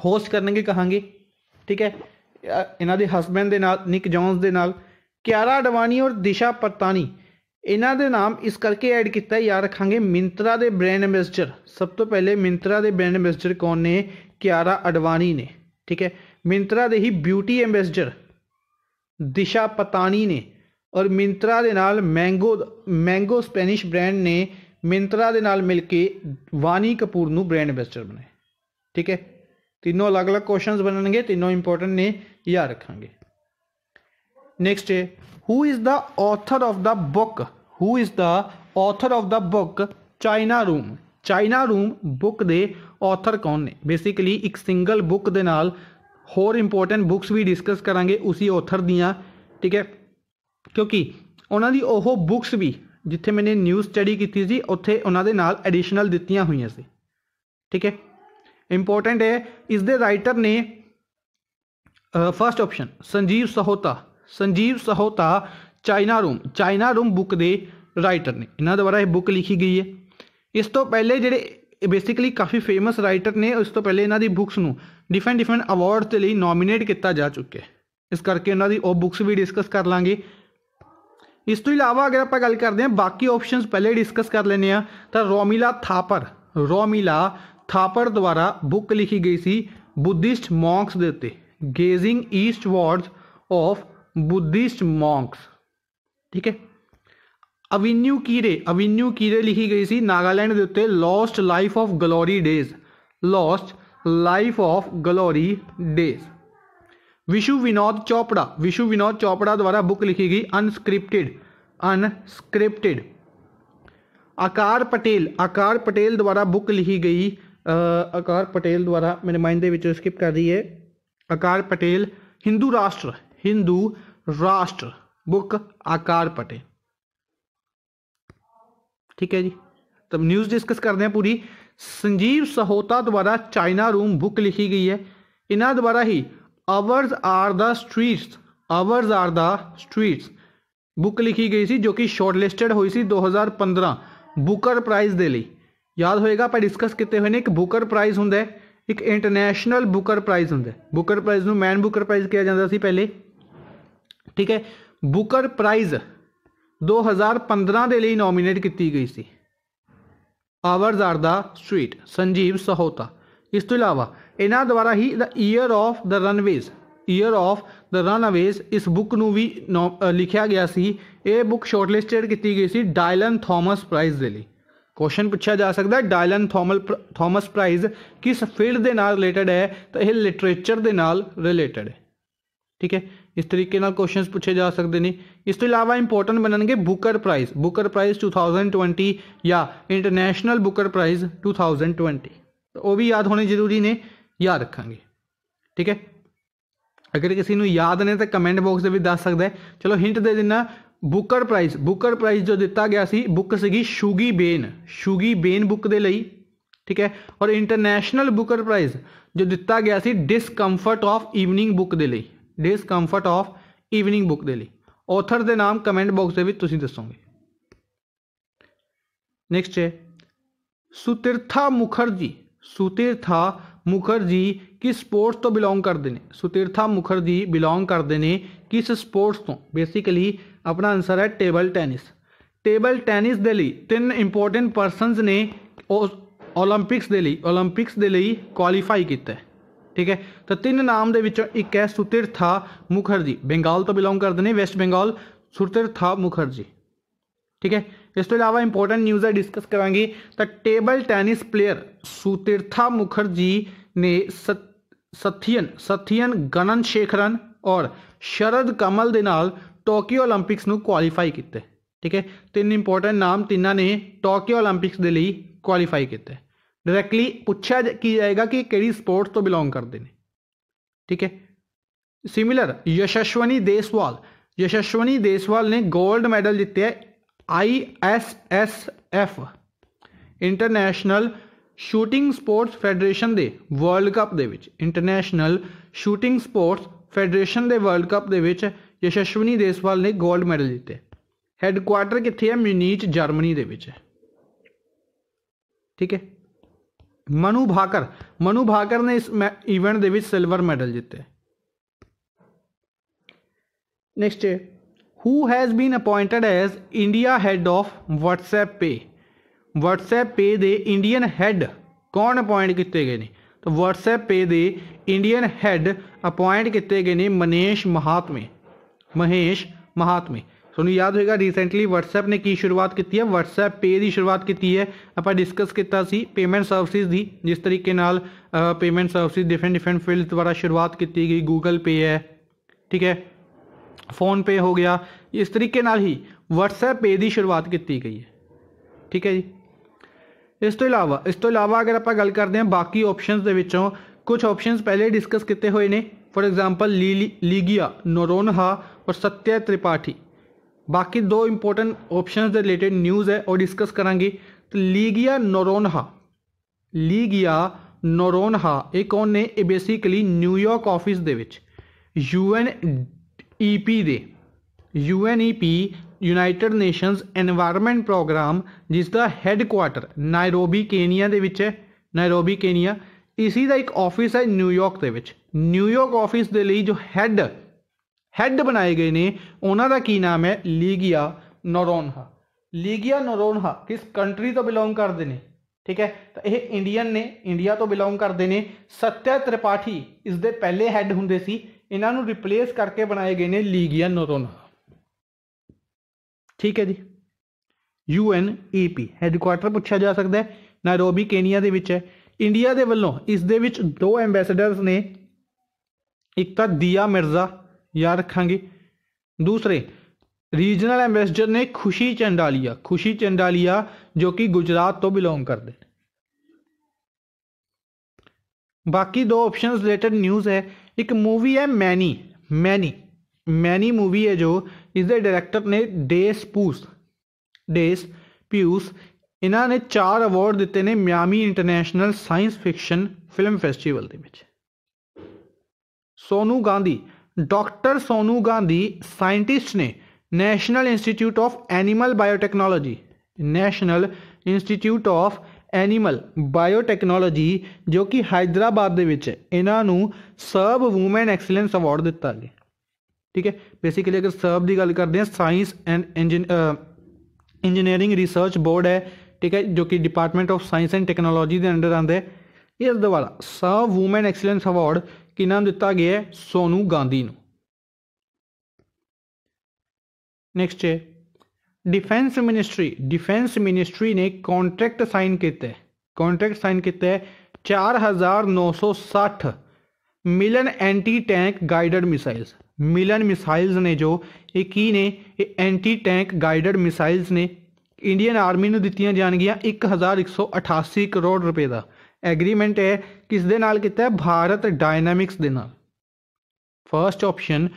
ਹੋਸਟ ਕਰਨਗੇ ਕਹਾਂਗੇ ਠੀਕ ਹੈ ਇਹਨਾਂ ਦੇ ਹਸਬੰਡ ਦੇ ਨਾਲ ਨਿਕ ਜੌਨਸ ਦੇ ਨਾਲ ਕਿਆਰਾ ਅਡਵਾਨੀ ਔਰ ਦਿਸ਼ਾ ਪਰਤਾਨੀ ਇਹਨਾਂ ਦੇ ਨਾਮ ਇਸ ਕਰਕੇ ਐਡ ਕੀਤਾ ਯਾਦ ਰੱਖਾਂਗੇ ਮਿੰਤਰਾ ਦੇ ਬ੍ਰੈਂਡ ਐਮਬੈਸਡਰ ਸਭ ਤੋਂ ਪਹਿਲੇ ਮਿੰਤਰਾ ਦੇ ਬ੍ਰੈਂਡ ਐਮਬੈਸਡਰ ਕੌਣ ਨੇ ਕਿਆਰਾ ਅਡਵਾਨੀ ਨੇ ਠੀਕ ਹੈ ਮਿੰਤਰਾ ਦੇ ਹੀ ਬਿਊਟੀ ਐਮਬੈਸਡਰ ਦਿਸ਼ਾ ਪਤਾਨੀ ਨੇ ਔਰ ਮਿੰਤਰਾ ਦੇ ਨਾਲ ਮੈਂਗੋ ਮੈਂਗੋ ਸਪੈਨਿਸ਼ ਬ੍ਰੈਂਡ ਨੇ ਮਿੰਤਰਾ ਦੇ ਨਾਲ ਮਿਲ ਕੇ ਵਾਨੀ ਕਪੂਰ ਨੂੰ ਬ੍ਰਾਂਡ ਐਂਬੈਸਡਰ ਬਣੇ ਠੀਕ ਹੈ ਤਿੰਨੋਂ ਅਲੱਗ-ਅਲੱਗ ਕੁਐਸਚਨਸ ਬਣਨਗੇ ਤਿੰਨੋਂ ਇੰਪੋਰਟੈਂਟ ਨੇ ਯਾਦ ਰੱਖਾਂਗੇ ਨੈਕਸਟ ਹੈ who is the author of the book who is the author of the book China room China room book ਦੇ ਆਥਰ ਕੌਣ ਨੇ ਬੇਸਿਕਲੀ ਇੱਕ ਸਿੰਗਲ ਬੁੱਕ ਦੇ ਨਾਲ ਹੋਰ ਇੰਪੋਰਟੈਂਟ ਬੁੱਕਸ ਵੀ ਡਿਸਕਸ ਕਰਾਂਗੇ ਉਸੇ ਆਥਰ ਦੀਆਂ ਠੀਕ ਹੈ ਕਿਉਂਕਿ ਉਹਨਾਂ ਦੀ ਉਹ ਬੁੱਕਸ ਵੀ ਜਿੱਥੇ ਮੈਨੇ ਨਿਊ ਸਟੱਡੀ ਕੀਤੀ ਸੀ ਉੱਥੇ ਉਹਨਾਂ ਦੇ ਨਾਲ ਐਡੀਸ਼ਨਲ ਦਿੱਤੀਆਂ ਹੋਈਆਂ ਸੀ ਠੀਕ ਹੈ ਇੰਪੋਰਟੈਂਟ ਹੈ ਇਸ ਦੇ ਰਾਈਟਰ ਨੇ first option Sanjeev Sahota Sanjeev Sahota China room China room book ਦੇ ਰਾਈਟਰ ਨੇ ਇਹਨਾਂ ਦੁਆਰਾ ਇਹ ਬੁੱਕ ਲਿਖੀ ਗਈ ਹੈ ਇਸ ਤੋਂ ਪਹਿਲੇ ਜਿਹੜੇ ਬੇਸਿਕਲੀ ਕਾਫੀ ਫੇਮਸ ਰਾਈਟਰ ਨੇ ਉਸ ਤੋਂ ਪਹਿਲੇ ਇਹਨਾਂ ਦੀ ਬੁੱਕਸ ਨੂੰ ਡਿਫਰੈਂਟ ਡਿਫਰੈਂਟ ਅਵਾਰਡਸ ਤੇ ਲਈ ਨੋਮੀਨੇਟ ਕੀਤਾ ਜਾ ਚੁੱਕਿਆ ਹੈ ਇਸ ਕਰਕੇ ਉਹਨਾਂ ਦੀ ਉਹ ਬੁੱਕਸ ਵੀ ਡਿਸਕਸ ਕਰ ਲਾਂਗੇ इस तो इलावा अगर आप गल करते हैं बाकी ऑप्शन पहले डिस्कस कर लें तो रोमिला थापर रोमिला थापर द्वारा बुक लिखी गई सी बुद्धिस्ट मोंक्स के उत्ते gazing eastwards of Buddhist monks ठीक है अविन्यू कीरे अविन्यू कीरे लिखी गई सी नागालैंड के उत्ते lost life of glory days lost life of glory days Vidhu Vinod Chopra Vidhu Vinod Chopra द्वारा बुक लिखी गई अनस्क्रिप्टेड अनस्क्रिप्टेड आकार पटेल आकार पटेल द्वारा बुक लिखी गई आकार पटेल द्वारा मैंने माइंड दे स्किप कर दी है आकार पटेल हिंदू राष्ट्र हिंदू राष्ट्र बुक आकार पटेल ठीक है जी तब न्यूज़ डिस्कस करते हैं पूरी संजीव सहोता द्वारा चाइना रूम बुक लिखी गई है इन्हों द्वारा ही hours are the streets hours are the streets book लिखी गई थी जो कि शॉर्टलिस्टेड हुई थी 2015 बुकर प्राइज दिल्ली याद होएगा पर डिस्कस किए हुए एक बुकर प्राइज होंगे एक इंटरनेशनल बुकर प्राइज होंगे बुकर प्राइज में मैन बुकर प्राइज किया जाता सी पहले ठीक है बुकर प्राइज 2015 हज़ार पंद्रह के लिए नॉमीनेट की गई सी ours are the streets Sunjeev Sahota इस तो अलावा इन्हों द्वारा ही the year of the runaways year of the runaways इस बुक न भी नॉ लिखा गया सी ए बुक शॉर्टलिस्टेड की गई सी डायलन थॉमस प्राइज के लिए क्वेश्चन पूछा जा सकता है डायलन थॉमल प्र थॉमस प्राइज किस फील्ड के नाल रिलेटड है तो यह लिटरेचर के नाल रिलेटड है ठीक है इस तरीके क्वेश्चन पूछे जा सकते हैं इस अलावा तो इंपोर्टेंट बनने Booker prize Booker prize two thousand twenty या international Booker prize two thousand twenty ਤਾਂ ਉਹ ਵੀ ਯਾਦ ਹੋਣੇ ਜ਼ਰੂਰੀ ਨੇ ਯਾਦ ਰੱਖਾਂਗੇ ਠੀਕ ਹੈ ਅਗਰ ਕਿਸੇ ਨੂੰ ਯਾਦ ਨੇ ਤਾਂ ਕਮੈਂਟ ਬਾਕਸ ਦੇ ਵਿੱਚ ਦੱਸ ਸਕਦਾ ਚਲੋ ਹਿੰਟ ਦੇ ਦਿੰਨਾ ਬੁਕਰ ਪ੍ਰਾਈਜ਼ ਬੁਕਰ ਪ੍ਰਾਈਜ਼ ਜੋ ਦਿੱਤਾ ਗਿਆ ਸੀ ਬੁੱਕ ਸੀਗੀ ਸ਼ੂਗੀ ਬੇਨ ਸ਼ੂਗੀ ਬੇਨ ਬੁੱਕ ਦੇ ਲਈ ਠੀਕ ਹੈ ਔਰ ਇੰਟਰਨੈਸ਼ਨਲ ਬੁਕਰ ਪ੍ਰਾਈਜ਼ ਜੋ ਦਿੱਤਾ ਗਿਆ ਸੀ ਡਿਸਕੰਫਰਟ ਆਫ ਈਵਨਿੰਗ ਬੁੱਕ ਦੇ ਲਈ ਡਿਸਕੰਫਰਟ ਆਫ ਈਵਨਿੰਗ ਬੁੱਕ ਦੇ ਲਈ ਆਥਰ ਦੇ ਨਾਮ ਕਮੈਂਟ ਬਾਕਸ ਦੇ ਵਿੱਚ ਤੁਸੀਂ ਦੱਸੋਗੇ ਨੈਕਸਟ ਹੈ ਸੁਤਿਰਥਾ ਮੁਖਰਜੀ ਸੁਤੀਰਥਾ ਮੁਖਰਜੀ ਕਿਸ ਸਪੋਰਟਸ ਤੋਂ ਬਿਲੋਂਗ ਕਰਦੇ ਨੇ ਸੁਤੀਰਥਾ ਮੁਖਰਜੀ ਬਿਲੋਂਗ ਕਰਦੇ ਨੇ ਕਿਸ ਸਪੋਰਟਸ ਤੋਂ ਬੇਸਿਕਲੀ ਆਪਣਾ ਆਨਸਰ ਹੈ ਟੇਬਲ ਟੈਨਿਸ ਟੇਬਲ ਟੈਨਿਸ ਦੇ ਲਈ ਤਿੰਨ ਇੰਪੋਰਟੈਂਟ ਪਰਸਨਸ ਨੇ 올림픽ਸ ਦੇ ਲਈ 올림픽ਸ ਦੇ ਲਈ ਕੁਆਲੀਫਾਈ ਕੀਤਾ ਠੀਕ ਹੈ ਤਾਂ ਤਿੰਨ ਨਾਮ ਦੇ ਵਿੱਚੋਂ ਇੱਕ ਹੈ ਸੁਤੀਰਥਾ ਮੁਖਰਜੀ ਬੰਗਾਲ ਤੋਂ ਬਿਲੋਂਗ ਕਰਦੇ ਨੇ ਵੈਸਟ ਬੰਗਾਲ ਸੁਤੀਰਥਾ ਮੁਖਰਜੀ ਠੀਕ ਹੈ इस अलावा इंपोर्टेंट न्यूज़ है डिस्कस करा तो table tennis player Sutirtha Mukherjee ने सथियन सथियन गणन शेखरन और शरद कमल के नाल टोक्यो ओलंपिक्स में क्वालीफाई किए ठीक है तीन इंपोर्टेंट नाम तिना ने टोक्यो ओलंपिक्स के लिए क्वालीफाई किए डायरैक्टली पूछा जा की जाएगा कि कई स्पोर्ट्स तो बिलोंग करते हैं ठीक है सिमिलर यशस्वनी देसवाल यशस्वनी देसवाल ने गोल्ड मैडल जितया I S S F international shooting sports federation दे वर्ल्ड कप दे इंटरनेशनल शूटिंग स्पोर्ट्स फैडरेशन दे वर्ल्ड कप दे यशस्वनी देसवाल ने गोल्ड मैडल जीते हैडकुआटर कितने है म्यूनीच जर्मनी दे ठीक है मनु भाकर मनु भाकर ने इस मै इवेंट सिल्वर मैडल जीते नेक्स्ट है who has been appointed as India head of WhatsApp पे वट्सएप पे दे इंडियन हैड कौन अपॉइंट किए गए ने तो वट्सएप पे दे इंडियन हैड अपॉइंट किए गए ने मनेश महात्मे महेश महात्मे थोड़ू याद होगा रीसेंटली वट्सएप ने की शुरुआत की है वट्सएप पे की शुरुआत की है आप डिस्कस किया पेमेंट सर्विसिज की जिस तरीके payment services different different field द्वारा शुरुआत की गई गूगल पे है ठीक है फोन पे हो गया इस तरीके ही वट्सएप पे की शुरुआत की गई है ठीक है जी इस तो इलावा इस तो इलावा अगर आप गल करते हैं बाकी ऑप्शन के कुछ ऑप्शन पहले डिस्कस किए हुए ने फॉर एग्जाम्पल ली लीगिया नोरोनहा और सत्य त्रिपाठी बाकी दो इंपोर्टेंट ऑप्शन रिलेटेड न्यूज़ है और डिस्कस करा तो लीगिया नोरोनहा लीगिया नोरोनहा एक कौन ने बेसिकली न्यूयॉर्क ऑफिस के यू एन ਈਪੀ e ਦੇ UNEP united nations environment programme ਜਿਸ ਦਾ ਕੁਆਟਰ ਨਾਇਰੋਬੀ ਕੇਨੀਆ ਦੇ ਵਿੱਚ ਹੈ ਨਾਇਰੋਬੀ ਕੇਨੀਆ ਇਸੀ ਦਾ ਇੱਕ ਆਫਿਸ ਹੈ ਨਿਊਯਾਰਕ ਦੇ ਵਿੱਚ ਨਿਊਯਾਰਕ ਆਫਿਸ ਦੇ ਲਈ ਜੋ ਹੈੱਡ ਹੈੱਡ ਬਣਾਏ ਗਏ ਨੇ ਉਹਨਾਂ ਦਾ ਕੀ ਨਾਮ ਹੈ ਲੀਗਿਆ ਨੋਰੋਨਹਾ ਲੀਗਿਆ ਨੋਰੋਨਹਾ ਕਿਸ ਕੰਟਰੀ ਤੋਂ ਬਿਲੋਂਗ ਕਰਦੇ ਨੇ ਠੀਕ ਹੈ ਤਾਂ ਇਹ ਇੰਡੀਅਨ ਨੇ ਇੰਡੀਆ ਤੋਂ ਬਿਲੋਂਗ ਕਰਦੇ ਨੇ ਸਤਿਆ ਤ੍ਰਿਪਾਠੀ ਇਸ ਦੇ ਪਹਿਲੇ ਹੈੱਡ ਹੁੰਦੇ ਸੀ ਇਹਨਾਂ ਨੂੰ ਰਿਪਲੇਸ ਕਰਕੇ ਬਣਾਏ ਗਏ ਨੇ ਲੀਗੀਅਨ ਨੋਰੋਨਾ ਠੀਕ ਹੈ ਜੀ UNEP ਹੈੱਡਕੁਆਰਟਰ ਪੁੱਛਿਆ ਜਾ ਸਕਦਾ ਹੈ ਨਾਇਰੋਬੀ ਕੇਨੀਆ ਦੇ ਵਿੱਚ ਹੈ ਇੰਡੀਆ ਦੇ ਵੱਲੋਂ ਇਸ ਦੇ ਵਿੱਚ ਦੋ ਐਮਬੈਸਡਰਸ ਨੇ ਇੱਕ ਤਾਂ ਦਿਆ ਮਿਰਜ਼ਾ ਯਾਦ ਰੱਖਾਂਗੇ ਦੂਸਰੇ ਰੀਜਨਲ ਐਮਬੈਸਡਰ ਨੇ ਖੁਸ਼ੀ ਚੰਡਾਲੀਆ ਖੁਸ਼ੀ ਚੰਡਾਲੀਆ ਜੋ ਕਿ ਗੁਜਰਾਤ ਤੋਂ ਬਿਲੋਂਗ ਕਰਦੇ ਨੇ ਬਾਕੀ ਦੋ ਆਪਸ਼ਨਸ ਰਿਲੇਟਡ ਨਿਊਜ਼ ਹੈ ਇੱਕ ਮੂਵੀ ਹੈ ਮੈਨੀ ਮੈਨੀ ਮੈਨੀ ਮੂਵੀ ਹੈ ਜੋ ਇਸ ਦੇ ਡਾਇਰੈਕਟਰ ਨੇ ਡੇਸ ਪੂਸ ਡੇਸ ਪਿਊਸ ਇਹਨਾਂ ਨੇ ਚਾਰ ਅਵਾਰਡ ਦਿੱਤੇ ਨੇ Miami international science fiction film festival ਦੇ ਵਿੱਚ ਸੋਨੂ ਗਾਂਧੀ ਡਾਕਟਰ ਸੋਨੂ ਗਾਂਧੀ ਸਾਇੰਟਿਸਟ ਨੇ national institute of animal biotechnology national institute of animal biotechnology ਜੋ ਕਿ ਹਾਈਦਰਾਬਾਦ ਦੇ ਵਿੱਚ ਇਹਨਾਂ ਨੂੰ ਸਰਬ ਔਮਨ ਐਕਸਲੈਂਸ ਅਵਾਰਡ ਦਿੱਤਾ ਗਿਆ ਠੀਕ ਹੈ ਬੇਸਿਕਲੀ ਅਗਰ ਸਰਬ ਦੀ ਗੱਲ ਕਰਦੇ ਹਾਂ science and engineering research board ਹੈ ਠੀਕ ਹੈ ਜੋ ਕਿ department of science and technology ਦੇ ਅੰਡਰ ਆਉਂਦਾ ਹੈ ਇਸ ਦੁਆਰਾ ਸਰਬ ਔਮਨ ਐਕਸਲੈਂਸ ਅਵਾਰਡ ਕਿਨਾਂ ਦਿੱਤਾ ਗਿਆ ਹੈ ਸੋਨੂ ਗਾਂਧੀ ਨੂੰ ਨੈਕਸਟ ਹੈ डिफेंस मिनिस्ट्री डिफेंस मिनिस्ट्री ने कॉन्ट्रैक्ट साइन किए कॉन्ट्रैक्ट साइन किए चार हज़ार नौ सौ साठ Milan anti tank guided missiles Milan missiles ने जो ये की ने एंटी टैंक गाइडड मिसाइल्स ने इंडियन आर्मी ने दिखाई जा एक हज़ार एक सौ अठासी करोड़ रुपए का एग्रीमेंट है किस दे नाल है भारत डायनामिक्स के नाल फर्स्ट ऑप्शन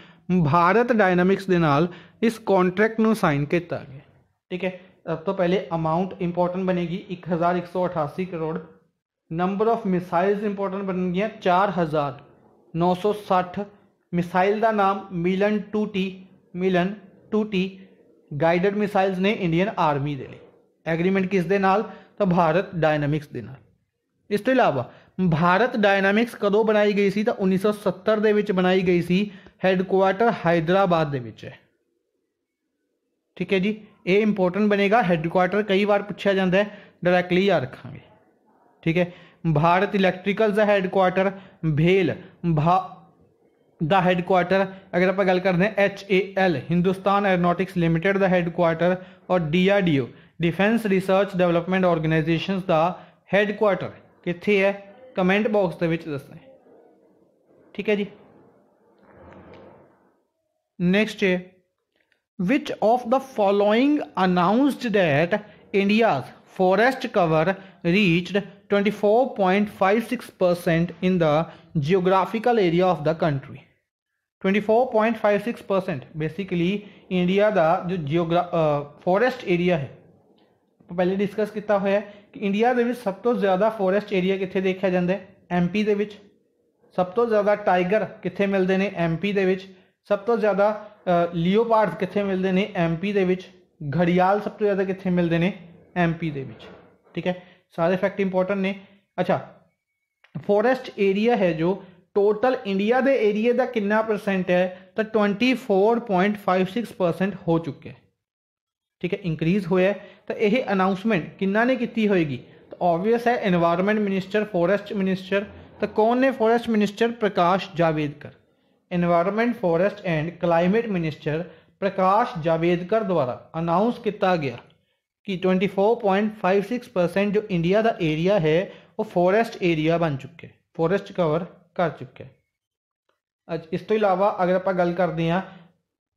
भारत डायनामिक्स के नाल इस कॉन्ट्रैक्ट में साइन किया गया ठीक है सब तो पहले अमाउंट इंपॉर्टेंट बनेगी एक हज़ार एक सौ अठासी crore number of missiles important बन गई चार हज़ार नौ सौ साठ मिसाइल का नाम Milan two T Milan two T guided missiles ने इंडियन आर्मी दे ली एग्रीमेंट किस दे नाल तो भारत डायनामिक्स के नाल इस तो अलावा भारत डायनामिक्स कदों बनाई गई थी तो उन्नीस सौ सत्तर के बनाई गई थी हेडकुआटर हैदराबाद के ठीक है जी ये इंपोर्टेंट बनेगा हेडक्वार्टर कई बार पूछा जाता है डायरैक्टली याद रखा ठीक है भारत इलैक्ट्रिकल का हेडक्वार्टर भेल भा द हेडक्वार्टर अगर आप गल करते हैं H A L Hindustan aeronautics limited का हेडक्वार्टर और D R D O defence research development organisation का हेडक्वार्टर कितने है कमेंट बॉक्स के ठीक है जी नेक्स्ट है which of the following announced that India forest cover twenty four point five six percent in the geographical area of the country twenty four point five six percent basically India का जो जियोग्रा फॉरेस्ट एरिया है तो पहले डिस्कस किया हुआ है कि इंडिया के सब तो ज़्यादा फॉरेस्ट एरिया कितने देखा जाता है एम पी के सब तो ज़्यादा टाइगर कितने मिलते हैं एम पी के ਸਭ ਤੋਂ ਜ਼ਿਆਦਾ ਲੀਓਪਾਰਡ ਕਿੱਥੇ ਮਿਲਦੇ ਨੇ ਐਮਪੀ ਦੇ ਵਿੱਚ ਘੜਿਆਲ ਸਭ ਤੋਂ ਜ਼ਿਆਦਾ ਕਿੱਥੇ ਮਿਲਦੇ ਨੇ ਐਮਪੀ ਦੇ ਵਿੱਚ ਠੀਕ ਹੈ ਸਾਰੇ ਫੈਕਟ ਇੰਪੋਰਟੈਂਟ ਨੇ ਅੱਛਾ ਫੋਰੈਸਟ ਏਰੀਆ ਹੈ ਜੋ ਟੋਟਲ ਇੰਡੀਆ ਦੇ ਏਰੀਆ ਦਾ ਕਿੰਨਾ ਪਰਸੈਂਟ ਹੈ ਤਾਂ 24.56% ਹੋ ਚੁੱਕਿਆ ਠੀਕ ਹੈ ਇਨਕਰੀਜ਼ ਹੋਇਆ ਤਾਂ ਇਹ ਅਨਾਉਂਸਮੈਂਟ ਕਿੰਨਾ ਨੇ ਕੀਤੀ ਹੋਏਗੀ ਤਾਂ ਆਬਵੀਅਸ ਹੈ এনवायरमेंट ਮਿਨਿਸਟਰ ਫੋਰੈਸਟ ਮਿਨਿਸਟਰ ਤਾਂ ਕੌਣ ਨੇ forest minister Prakash Javadekar environment forest and climate minister Prakash Javadekar द्वारा अनाउंस किया गया कि 24.56 परसेंट जो इंडिया का एरिया है वो फॉरेस्ट एरिया बन चुके फॉरेस्ट कवर कर चुके अच्छा इस तो इलावा अगर आप गल करते हैं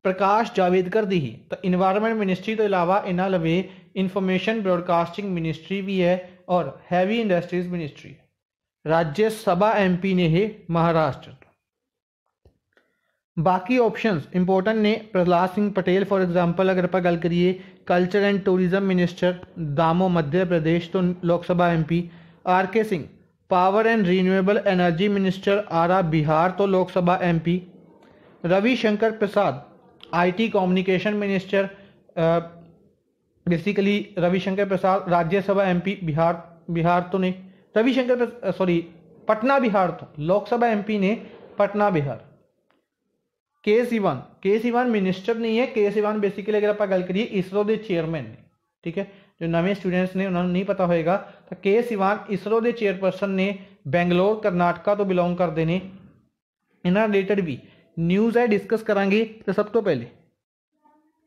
प्रकाश जावेदकर दी ही तो इनवायरमेंट मिनिस्ट्री तो इलावा इन्हों लवे इनफॉर्मेशन ब्रॉडकास्टिंग मिनिस्ट्री भी है और heavy industries ministry Rajya Sabha P ने ही महाराष्ट्र बाकी ऑप्शंस इंपॉर्टेंट ने प्रहलाद सिंह पटेल फॉर एग्जांपल अगर आप गल करिए कल्चर एंड टूरिज्म मिनिस्टर दामो मध्य प्रदेश तो Lok Sabha MP R K Singh power and renewable energy minister Arrah Bihar तो Lok Sabha MP Ravishankar Prasad IT communication minister basically Ravishankar Prasad Rajya Sabha MP Bihar Bihar तो नहीं रविशंकर सॉरी पटना बिहार तो लोकसभा एमपी ने पटना बिहार के सीवान के सीवान मिनिस्टर नहीं है के सीवान बेसिकली अगर आप गल करिए इसरो के चेयरमैन ने ठीक है जो नवे स्टूडेंट्स ने उन्होंने नहीं पता होएगा तो के सिवान इसरो के चेयरपर्सन ने बेंगलोर करनाटका तो बिलोंग करते हैं इन्होंने रिलेटड भी न्यूज़ है डिस्कस करा तो सब तो पहले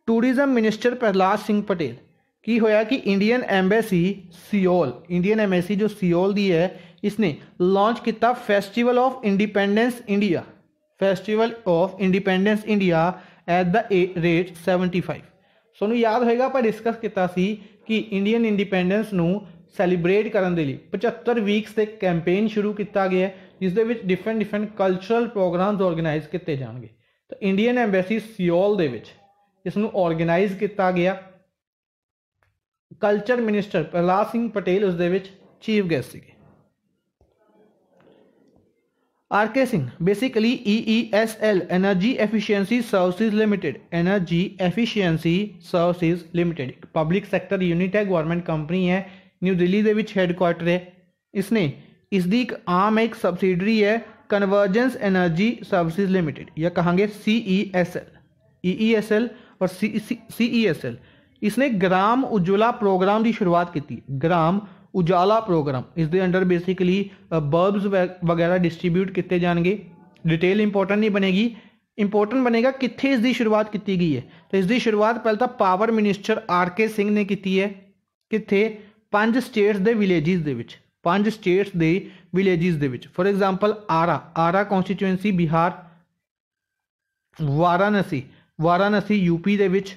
टूरिज़म मिनिस्टर प्रहलाद सिंह पटेल की होया कि Indian embassy Seoul Indian embassy जो सियोल दी है इसने लॉन्च किया festival of independence India festival of independence India at the rate 75 ਸੋਨੂੰ ਯਾਦ ਹੋਏਗਾ ਆਪਾਂ ਡਿਸਕਸ ਕੀਤਾ ਸੀ ਕਿ ਇੰਡੀਅਨ ਇੰਡੀਪੈਂਡੈਂਸ ਨੂੰ ਸੈਲੀਬ੍ਰੇਟ ਕਰਨ ਦੇ ਲਈ 75 ਵੀਕਸ ਤੇ ਕੈਂਪੇਨ ਸ਼ੁਰੂ ਕੀਤਾ ਗਿਆ ਜਿਸ ਦੇ ਵਿੱਚ different different cultural programmes organise ਕੀਤੇ ਜਾਣਗੇ ਤਾਂ ਇੰਡੀਅਨ ਐਮਬੈਸੀ ਸਿਓਲ ਦੇ ਵਿੱਚ ਇਸ ਨੂੰ ਆਰਗੇਨਾਈਜ਼ ਕੀਤਾ ਗਿਆ ਕਲਚਰ ਮਿਨਿਸਟਰ ਪ੍ਰਹਲਾਦ ਸਿੰਘ ਪਟੇਲ ਉਸ ਦੇ ਵਿੱਚ ਚੀਫ ਗੈਸਟ ਸੀਗੇ R K Singh basically E E S L energy efficiency services limited energy efficiency services limited एक पब्लिक सेक्टर यूनिट है गवर्नमेंट कंपनी है न्यू दिल्ली के हेडक्वार्टर है इसने इसकी एक आम एक सबसिडरी है कन्वर्जेंस एनर्जी सर्विसेज लिमिटेड या कहेंगे C E S L E E S L और सी सी ई एस एल इसने ग्राम उज्ज्वला प्रोग्राम की शुरुआत की ग्राम उजाला प्रोग्राम इस दे अंडर बेसिकली बर्ब्स वगैरह डिस्ट्रीब्यूट किए जाएंगे डिटेल इंपोर्टेंट नहीं बनेगी इंपोर्टेंट बनेगा कितने इसकी शुरुआत की गई है तो इसकी शुरुआत पहले तो power minister are K Singh ने की है कितने पांच स्टेट्स के विलेजिज ਦੇ ਵਿੱਚ ਪੰਜ ਸਟੇਟਸ ਦੇ ਵਿਲੇजेस ਦੇ ਵਿੱਚ for example Arrah Arrah constituency Bihar Varanasi Varanasi UP ਦੇ ਵਿੱਚ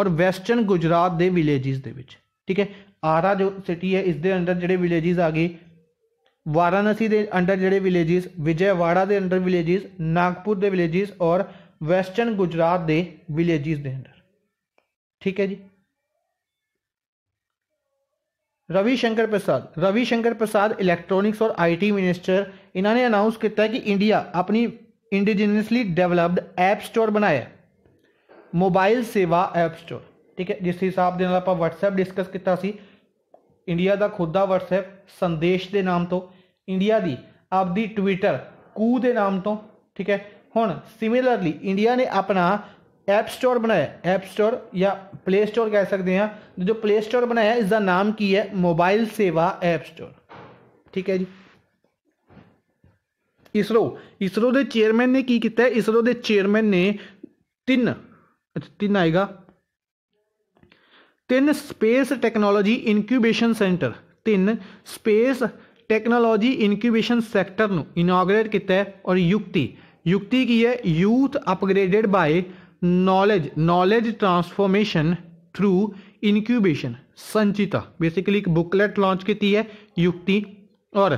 ਔਰ ਵੈਸਟਰਨ ਗੁਜਰਾਤ ਦੇ ਵਿਲੇजेस ਦੇ ਵਿੱਚ ਠੀਕ ਹੈ ਆਰਾ ਜੋ ਸਿਟੀ ਹੈ ਇਸ ਦੇ ਅੰਡਰ ਜਿਹੜੇ ਵਿਲੇजेस ਆ ਗਏ ਵਾਰਾਣਸੀ ਦੇ ਅੰਡਰ ਜਿਹੜੇ ਵਿਲੇजेस ਵਿਜੈਵਾੜਾ ਦੇ ਅੰਡਰ ਵਿਲੇजेस ਨਾਗਪੁਰ ਦੇ ਵਿਲੇजेस ਔਰ ਵੈਸਟਰਨ ਗੁਜਰਾਤ ਦੇ ਵਿਲੇजेस ਦੇ ठीक है जी रविशंकर प्रसाद रविशंकर प्रसाद इलेक्ट्रॉनिक्स और टी मिनिस्टर इन्होंने अनाउंस किया कि इंडिया अपनी इंडिजीनियसली डेवलप्ड एप स्टोर बनाया मोबाइल सेवा ऐप स्टोर ठीक है जिस हिसाब के आप वट्सएप डिस्कस किया इंडिया का खुद का वट्सएप संदेश के नाम तो इंडिया की आपदी ट्विटर कू के नाम तो ठीक है हम सिमिलरली इंडिया ने अपना ऐप स्टोर बनाया ऐप स्टोर या प्ले स्टोर कह सकते हैं जो प्ले स्टोर बनाया इसका नाम की है मोबाइल सेवा ऐप स्टोर ठीक है जी इसरो इसरो चेयरमैन ने की किया इसरो चेयरमैन ने तीन अच्छा तीन आएगा तीन स्पेस टेक्नोलॉजी इनक्यूबेशन सेंटर तीन space technology incubation sector inaugurate किया और युक्ति युक्ति की है youth upgraded by knowledge knowledge transformation through incubation Sanchita basically एक बुकलेट लॉन्च की है युक्ति और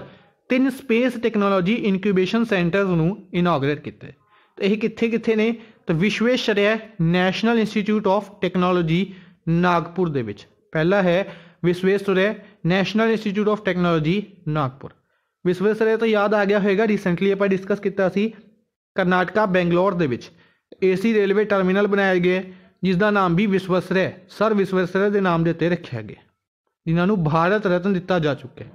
तीन space technology incubation centre inaugurate किए तो यह कितने कितने ने ਤੇ Visvesvaraya national institute of technology Nagpur ਦੇ ਵਿੱਚ ਪਹਿਲਾ ਹੈ Visvesvaraya national institute of technology Nagpur Visvesvaraya ਤਾਂ ਯਾਦ ਆ ਗਿਆ ਹੋਵੇਗਾ ਰੀਸੈਂਟਲੀ ਆਪਾਂ ਡਿਸਕਸ ਕੀਤਾ ਸੀ ਕਰਨਾਟਕਾ ਬੈਂਗਲੌਰ ਦੇ ਵਿੱਚ ਏਸੀ ਰੇਲਵੇ ਟਰਮੀਨਲ ਬਣਾਇਆ ਗਿਆ ਜਿਸ ਦਾ ਨਾਮ ਵੀ ਵਿਸ਼ਵੇਸ਼ਰਯ ਸਰ ਵਿਸ਼ਵੇਸ਼ਰਯ ਦੇ ਨਾਮ ਦੇ ਉੱਤੇ ਰੱਖਿਆ ਗਿਆ ਜਿਨ੍ਹਾਂ ਨੂੰ ਭਾਰਤ ਰਤਨ ਦਿੱਤਾ ਜਾ ਚੁੱਕਾ ਹੈ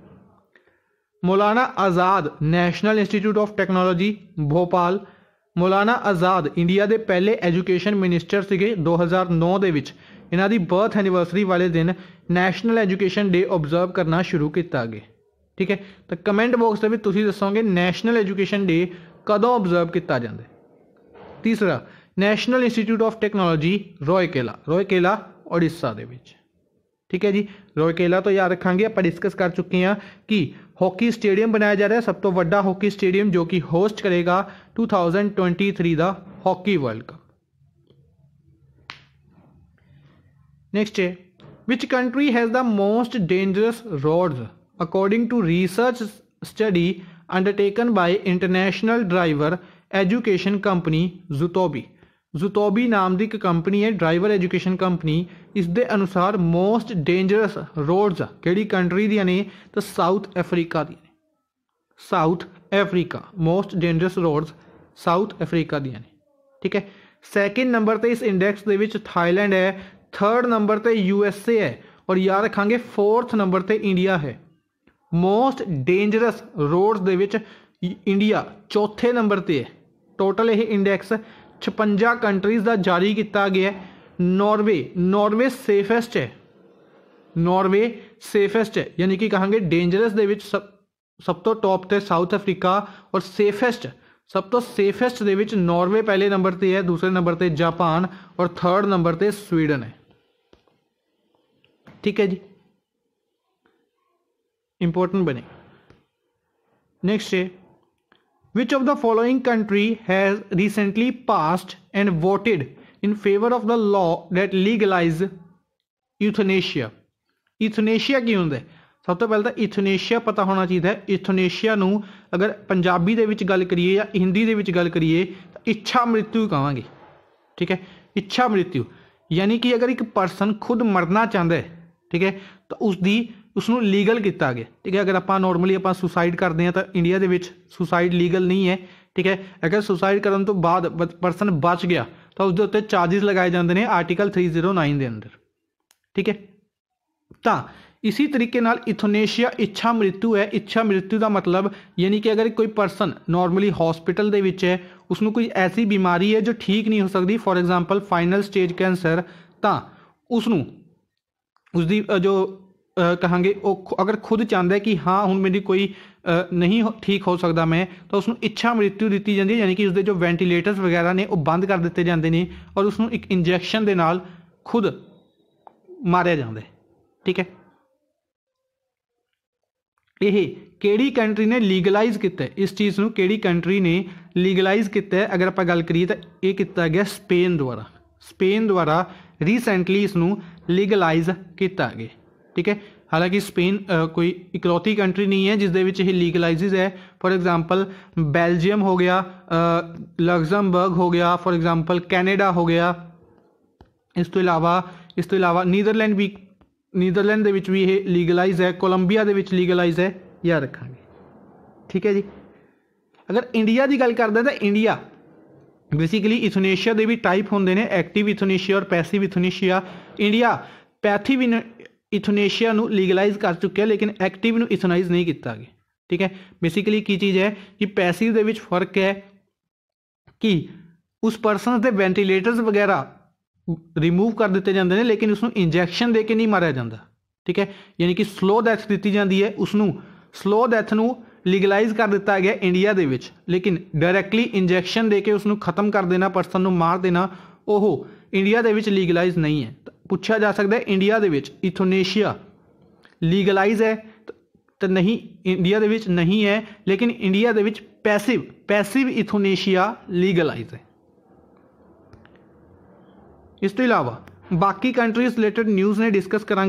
Maulana Azad national institute of technology Bhopal Maulana Azad India ਦੇ ਪਹਿਲੇ ਐਜੂਕੇਸ਼ਨ ਮਿਨਿਸਟਰ ਸੀਗੇ 2009 ਦੇ ਵਿੱਚ ਇਹਨਾਂ ਦੀ ਬਰਥ ਐਨੀਵਰਸਰੀ ਵਾਲੇ ਦਿਨ ਨੈਸ਼ਨਲ ਐਜੂਕੇਸ਼ਨ ਡੇ ਆਬਜ਼ਰਵ ਕਰਨਾ ਸ਼ੁਰੂ ਕੀਤਾ ਗਿਆ ਠੀਕ ਹੈ ਤਾਂ ਕਮੈਂਟ ਬਾਕਸ ਦੇ ਵਿੱਚ ਤੁਸੀਂ ਦੱਸੋਗੇ ਨੈਸ਼ਨਲ ਐਜੂਕੇਸ਼ਨ ਡੇ ਕਦੋਂ ਆਬਜ਼ਰਵ ਕੀਤਾ ਜਾਂਦਾ ਤੀਸਰਾ national institute of technology Rourkela Rourkela Odisha ਦੇ ਵਿੱਚ ਠੀਕ ਹੈ ਜੀ ਰੋਇਕੇਲਾ ਤੋਂ ਯਾਦ ਰੱਖਾਂਗੇ ਆਪਾਂ ਡਿਸਕਸ ਕਰ ਚੁੱਕੇ ਹਾਂ ਕਿ हॉकी स्टेडियम बनाया जा रहा है सब तो व्डा हॉकी स्टेडियम जो कि होस्ट करेगा 2023 the hockey world cup next है which country has the most dangerous roads according to research study undertaken by international driver education company Zutobi Zutobi नाम की कंपनी है ड्राइवर एजुकेशन कंपनी ਇਸ ਦੇ ਅਨੁਸਾਰ ਮੋਸਟ ਡੇਂਜਰਸ ਰੋਡਸ ਕਿਹੜੀ ਕੰਟਰੀ ਦੀਆਂ ਨੇ ਤਾਂ ਸਾਊਥ ਅਫਰੀਕਾ ਦੀਆਂ ਨੇ South Africa most dangerous roads South Africa ਦੀਆਂ ਨੇ ਠੀਕ ਹੈ ਸੈਕਿੰਡ ਨੰਬਰ ਤੇ ਇਸ ਇੰਡੈਕਸ ਦੇ ਵਿੱਚ ਥਾਈਲੈਂਡ ਹੈ ਥਰਡ ਨੰਬਰ ਤੇ ਯੂ ਐਸ ਏ ਹੈ ਔਰ ਯਾਦ ਰੱਖਾਂਗੇ ਫੋਰਥ ਨੰਬਰ ਤੇ ਇੰਡੀਆ ਹੈ ਮੋਸਟ ਡੇਂਜਰਸ ਰੋਡਸ ਦੇ ਵਿੱਚ ਇੰਡੀਆ ਚੌਥੇ ਨੰਬਰ ਤੇ ਹੈ ਟੋਟਲ ਇਹ ਇੰਡੈਕਸ 56 ਕੰਟਰੀਜ਼ ਦਾ ਜਾਰੀ ਕੀਤਾ ਗਿਆ ਹੈ नॉर्वे नॉर्वे सेफेस्ट है नॉर्वे सेफेस्ट है यानी कि कहेंगे डेंजरस दे विच सब सब तो टॉप थे साउथ अफ्रीका और सेफेस्ट सब तो सेफेस्ट दे विच नॉर्वे पहले नंबर पर है दूसरे नंबर पर जापान और थर्ड नंबर पर स्वीडन है ठीक है जी इंपॉर्टेंट बने नेक्स्ट है which of the following country has recently past and voted in favor of the law that legalize euthanasia euthanasia ਕੀ ਹੁੰਦਾ ਸਭ ਤੋਂ ਪਹਿਲਾਂ ਤਾਂ euthanasia ਪਤਾ ਹੋਣਾ ਚਾਹੀਦਾ ਹੈ euthanasia ਨੂੰ ਅਗਰ ਪੰਜਾਬੀ ਦੇ ਵਿੱਚ ਗੱਲ ਕਰੀਏ ਜਾਂ ਹਿੰਦੀ ਦੇ ਵਿੱਚ ਗੱਲ ਕਰੀਏ ਤਾਂ ਇੱਛਾ ਮ੍ਰਿਤੂ ਕਹਾਂਗੇ ਠੀਕ ਹੈ ਇੱਛਾ ਮ੍ਰਿਤੂ ਯਾਨੀ ਕਿ ਅਗਰ ਇੱਕ ਪਰਸਨ ਖੁਦ ਮਰਨਾ ਚਾਹੁੰਦਾ ਹੈ ਠੀਕ ਹੈ ਤਾਂ ਉਸ ਦੀ ਉਸ ਨੂੰ ਲੀਗਲ ਕੀਤਾ ਗਿਆ ਠੀਕ ਹੈ ਅਗਰ ਆਪਾਂ ਨਾਰਮਲੀ ਆਪਾਂ ਸੁਸਾਈਡ ਕਰਦੇ ਹਾਂ ਤਾਂ ਇੰਡੀਆ ਦੇ ਵਿੱਚ ਸੁਸਾਈਡ ਲੀਗਲ ਨਹੀਂ ਹੈ ਠੀਕ ਹੈ ਅਗਰ ਸੁਸਾਈਡ ਕਰਨ ਤੋਂ ਬਾਅਦ ਪਰਸਨ ਬਚ ਗਿਆ ਤਾਂ ਉਸ ਦੇ ਉੱਤੇ ਚਾਰजेस ਲਗਾਏ ਜਾਂਦੇ ਨੇ ਆਰਟੀਕਲ 309 ਦੇ ਅੰਦਰ ਠੀਕ ਹੈ ਤਾਂ ਇਸੇ ਤਰੀਕੇ ਨਾਲ ਇਥੋਨੇਸ਼ੀਆ ਇੱਛਾ ਮ੍ਰਿਤੂ ਹੈ ਇੱਛਾ ਮ੍ਰਿਤੂ ਦਾ ਮਤਲਬ ਯਾਨੀ ਕਿ ਅਗਰ ਕੋਈ ਪਰਸਨ ਨਾਰਮਲੀ ਹਸਪੀਟਲ ਦੇ ਵਿੱਚ ਹੈ ਉਸ ਨੂੰ ਕੋਈ ਐਸੀ ਬਿਮਾਰੀ ਹੈ ਜੋ ਠੀਕ ਨਹੀਂ ਹੋ ਸਕਦੀ for example final stage cancer ਤਾਂ ਉਸ ਨੂੰ ਉਸ ਦੀ ਜੋ ਕਹਾਂਗੇ ਉਹ ਅਗਰ ਖੁਦ ਚਾਹੁੰਦਾ ਹੈ ਕਿ ਹਾਂ ਹੁਣ ਮੇਰੀ ਕੋਈ ਨਹੀਂ ਠੀਕ ਹੋ ਸਕਦਾ ਮੈਂ ਤਾਂ ਉਸ ਨੂੰ ਇੱਛਾ ਮ੍ਰਿਤਿਉ ਦਿੱਤੀ ਜਾਂਦੀ ਹੈ ਯਾਨੀ ਕਿ ਉਸ ਦੇ ਜੋ ਵੈਂਟੀਲੇਟਰਸ ਵਗੈਰਾ ਨੇ ਉਹ ਬੰਦ ਕਰ ਦਿੱਤੇ ਜਾਂਦੇ ਨੇ ਔਰ ਉਸ ਨੂੰ ਇੱਕ ਇੰਜੈਕਸ਼ਨ ਦੇ ਨਾਲ ਖੁਦ ਮਾਰਿਆ ਜਾਂਦਾ ਹੈ ਠੀਕ ਹੈ ਇਹ ਕਿਹੜੀ ਕੰਟਰੀ ਨੇ ਲੀਗਲਾਈਜ਼ ਕੀਤਾ ਇਸ ਚੀਜ਼ ਨੂੰ ਕਿਹੜੀ ਕੰਟਰੀ ਨੇ ਲੀਗਲਾਈਜ਼ ਕੀਤਾ ਅਗਰ ਆਪਾਂ ਗੱਲ ਕਰੀਏ ਤਾਂ ਇਹ ਕੀਤਾ ਗਿਆ ਸਪੇਨ ਦੁਆਰਾ ਸਪੇਨ ਦੁਆਰਾ ਰੀਸੈਂਟਲੀ ਇਸ ਨੂੰ ਲੀਗਲਾਈਜ਼ ਕੀਤਾ ਗਿਆ ठीक है हालांकि स्पेन कोई इकलौती कंट्री नहीं है जिस दे लीगलाइजिज है फॉर एग्जांपल बेल्जियम हो गया लग्जमबर्ग हो गया फॉर एग्जांपल कैनेडा हो गया इस तो अलावा इस तो अलावा नीदरलैंड भी नीदरलैंड दे भी यह लीगलाइज है कोलंबिया दे लीगलाइज है याद रखा ठीक है जी अगर इंडिया की गल कर दें तो इंडिया बेसिकली इथोनेशिया के भी टाइप होंगे ने एक्टिव इथोनेशिया और पैसिव इथोनेशिया इंडिया पैथिव ਇਥੋਨੇਸ਼ੀਆ ਨੂੰ ਲੀਗਲਾਈਜ਼ ਕਰ ਚੁੱਕਿਆ ਲੇਕਿਨ ਐਕਟਿਵ ਨੂੰ ਇਥੋਨਾਈਜ਼ ਨਹੀਂ ਕੀਤਾ ਗਿਆ ਠੀਕ ਹੈ ਬੇਸਿਕਲੀ ਕੀ ਚੀਜ਼ ਹੈ ਕਿ ਪੈਸਿਵ ਦੇ ਵਿੱਚ ਫਰਕ ਹੈ ਕਿ ਉਸ ਪਰਸਨ ਦੇ ਵੈਂਟੀਲੇਟਰਸ ਵਗੈਰਾ ਰਿਮੂਵ ਕਰ ਦਿੱਤੇ ਜਾਂਦੇ ਨੇ ਲੇਕਿਨ ਉਸ ਨੂੰ ਇੰਜੈਕਸ਼ਨ ਦੇ ਕੇ ਨਹੀਂ ਮਾਰਿਆ ਜਾਂਦਾ ਠੀਕ ਹੈ ਯਾਨੀ ਕਿ ਸਲੋ ਡੈਥ ਦਿੱਤੀ ਜਾਂਦੀ ਹੈ ਉਸ ਨੂੰ ਸਲੋ ਡੈਥ ਨੂੰ ਲੀਗਲਾਈਜ਼ ਕਰ ਦਿੱਤਾ ਗਿਆ ਇੰਡੀਆ ਦੇ ਵਿੱਚ ਲੇਕਿਨ ਡਾਇਰੈਕਟਲੀ ਇੰਜੈਕਸ਼ਨ ਦੇ ਕੇ ਉਸ ਨੂੰ ਖਤਮ ਕਰ ਦੇਣਾ ਪਰਸਨ ਨੂੰ ਮਾਰ ਦੇਣਾ ਉਹ ਇੰਡੀਆ ਦੇ ਵਿੱਚ ਲੀਗਲਾਈਜ਼ ਨਹੀਂ ਹੈ पूछा जा सकता है इंडिया के इथोनेशिया लीगलाइज है तो नहीं इंडिया के नहीं है लेकिन इंडिया के पैसिव पैसिव इथोनेशिया लीगलाइज है इस तो इलावा बाकी कंट्रीज रिलेटड न्यूज़ ने डिस्कस करा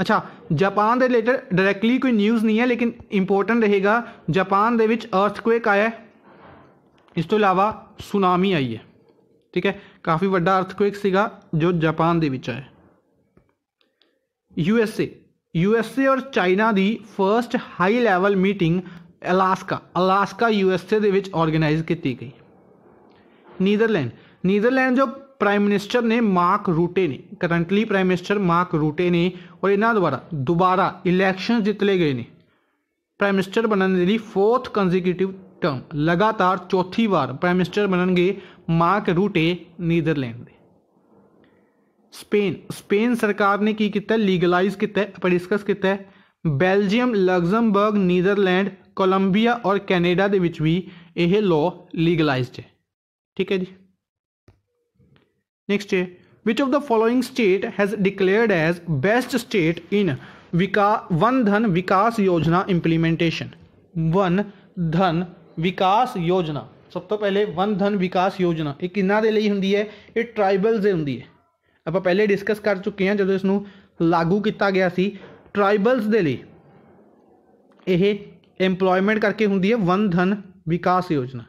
अच्छा जापान के रिलेटड डायरैक्टली कोई न्यूज़ नहीं है लेकिन इंपोर्टेंट रहेगा जापान के अर्थक्वेक आया इस तो इलावा सुनामी आई है ठीक है काफ़ी व्डा अर्थक्वेक जो जापान के आया यूएसए यूएसए और चाइना की first high level meeting Alaska Alaska USA के ऑर्गेनाइज की गई नीदरलैंड नीदरलैंड जो प्राइम मिनिस्टर ने मार्क रूटे ने currently prime minister Mark Rutte ने और इन्होंने द्वारा दोबारा इलेक्शन जित ले गए ने प्राइम मिनिस्टर बनने लिए फोर्थ कंजीक्यूटिव टर्म लगातार चौथी बार प्राइम मिनिस्टर बनने मार्क रूटे नीदरलैंड के स्पेन स्पेन सरकार ने की किता है लीगलाइज किता है परिस्कस किया है बेल्जियम लग्जमबर्ग नीदरलैंड कोलंबिया और कैनेडा के भी यह लॉ लीगलाइज है ठीक है जी नेक्स्ट है which of the following state has declared as best state in विका वन धन विकास योजना इंप्लीमेंटेशन वन धन विकास योजना सब तो पहले वन धन विकास योजना ये कि होंगी है ये ट्राइबल से होंगी है ਆਪਾਂ ਪਹਿਲੇ ਡਿਸਕਸ ਕਰ ਚੁੱਕੇ ਹਾਂ ਜਦੋਂ ਇਸ ਨੂੰ ਲਾਗੂ ਕੀਤਾ ਗਿਆ ਸੀ ਟ੍ਰਾਈਬਲਸ ਦੇ ਲਈ ਇਹ ਏਮਪਲੋਇਮੈਂਟ ਕਰਕੇ ਹੁੰਦੀ ਹੈ ਵਨ ਧਨ ਵਿਕਾਸ ਯੋਜਨਾ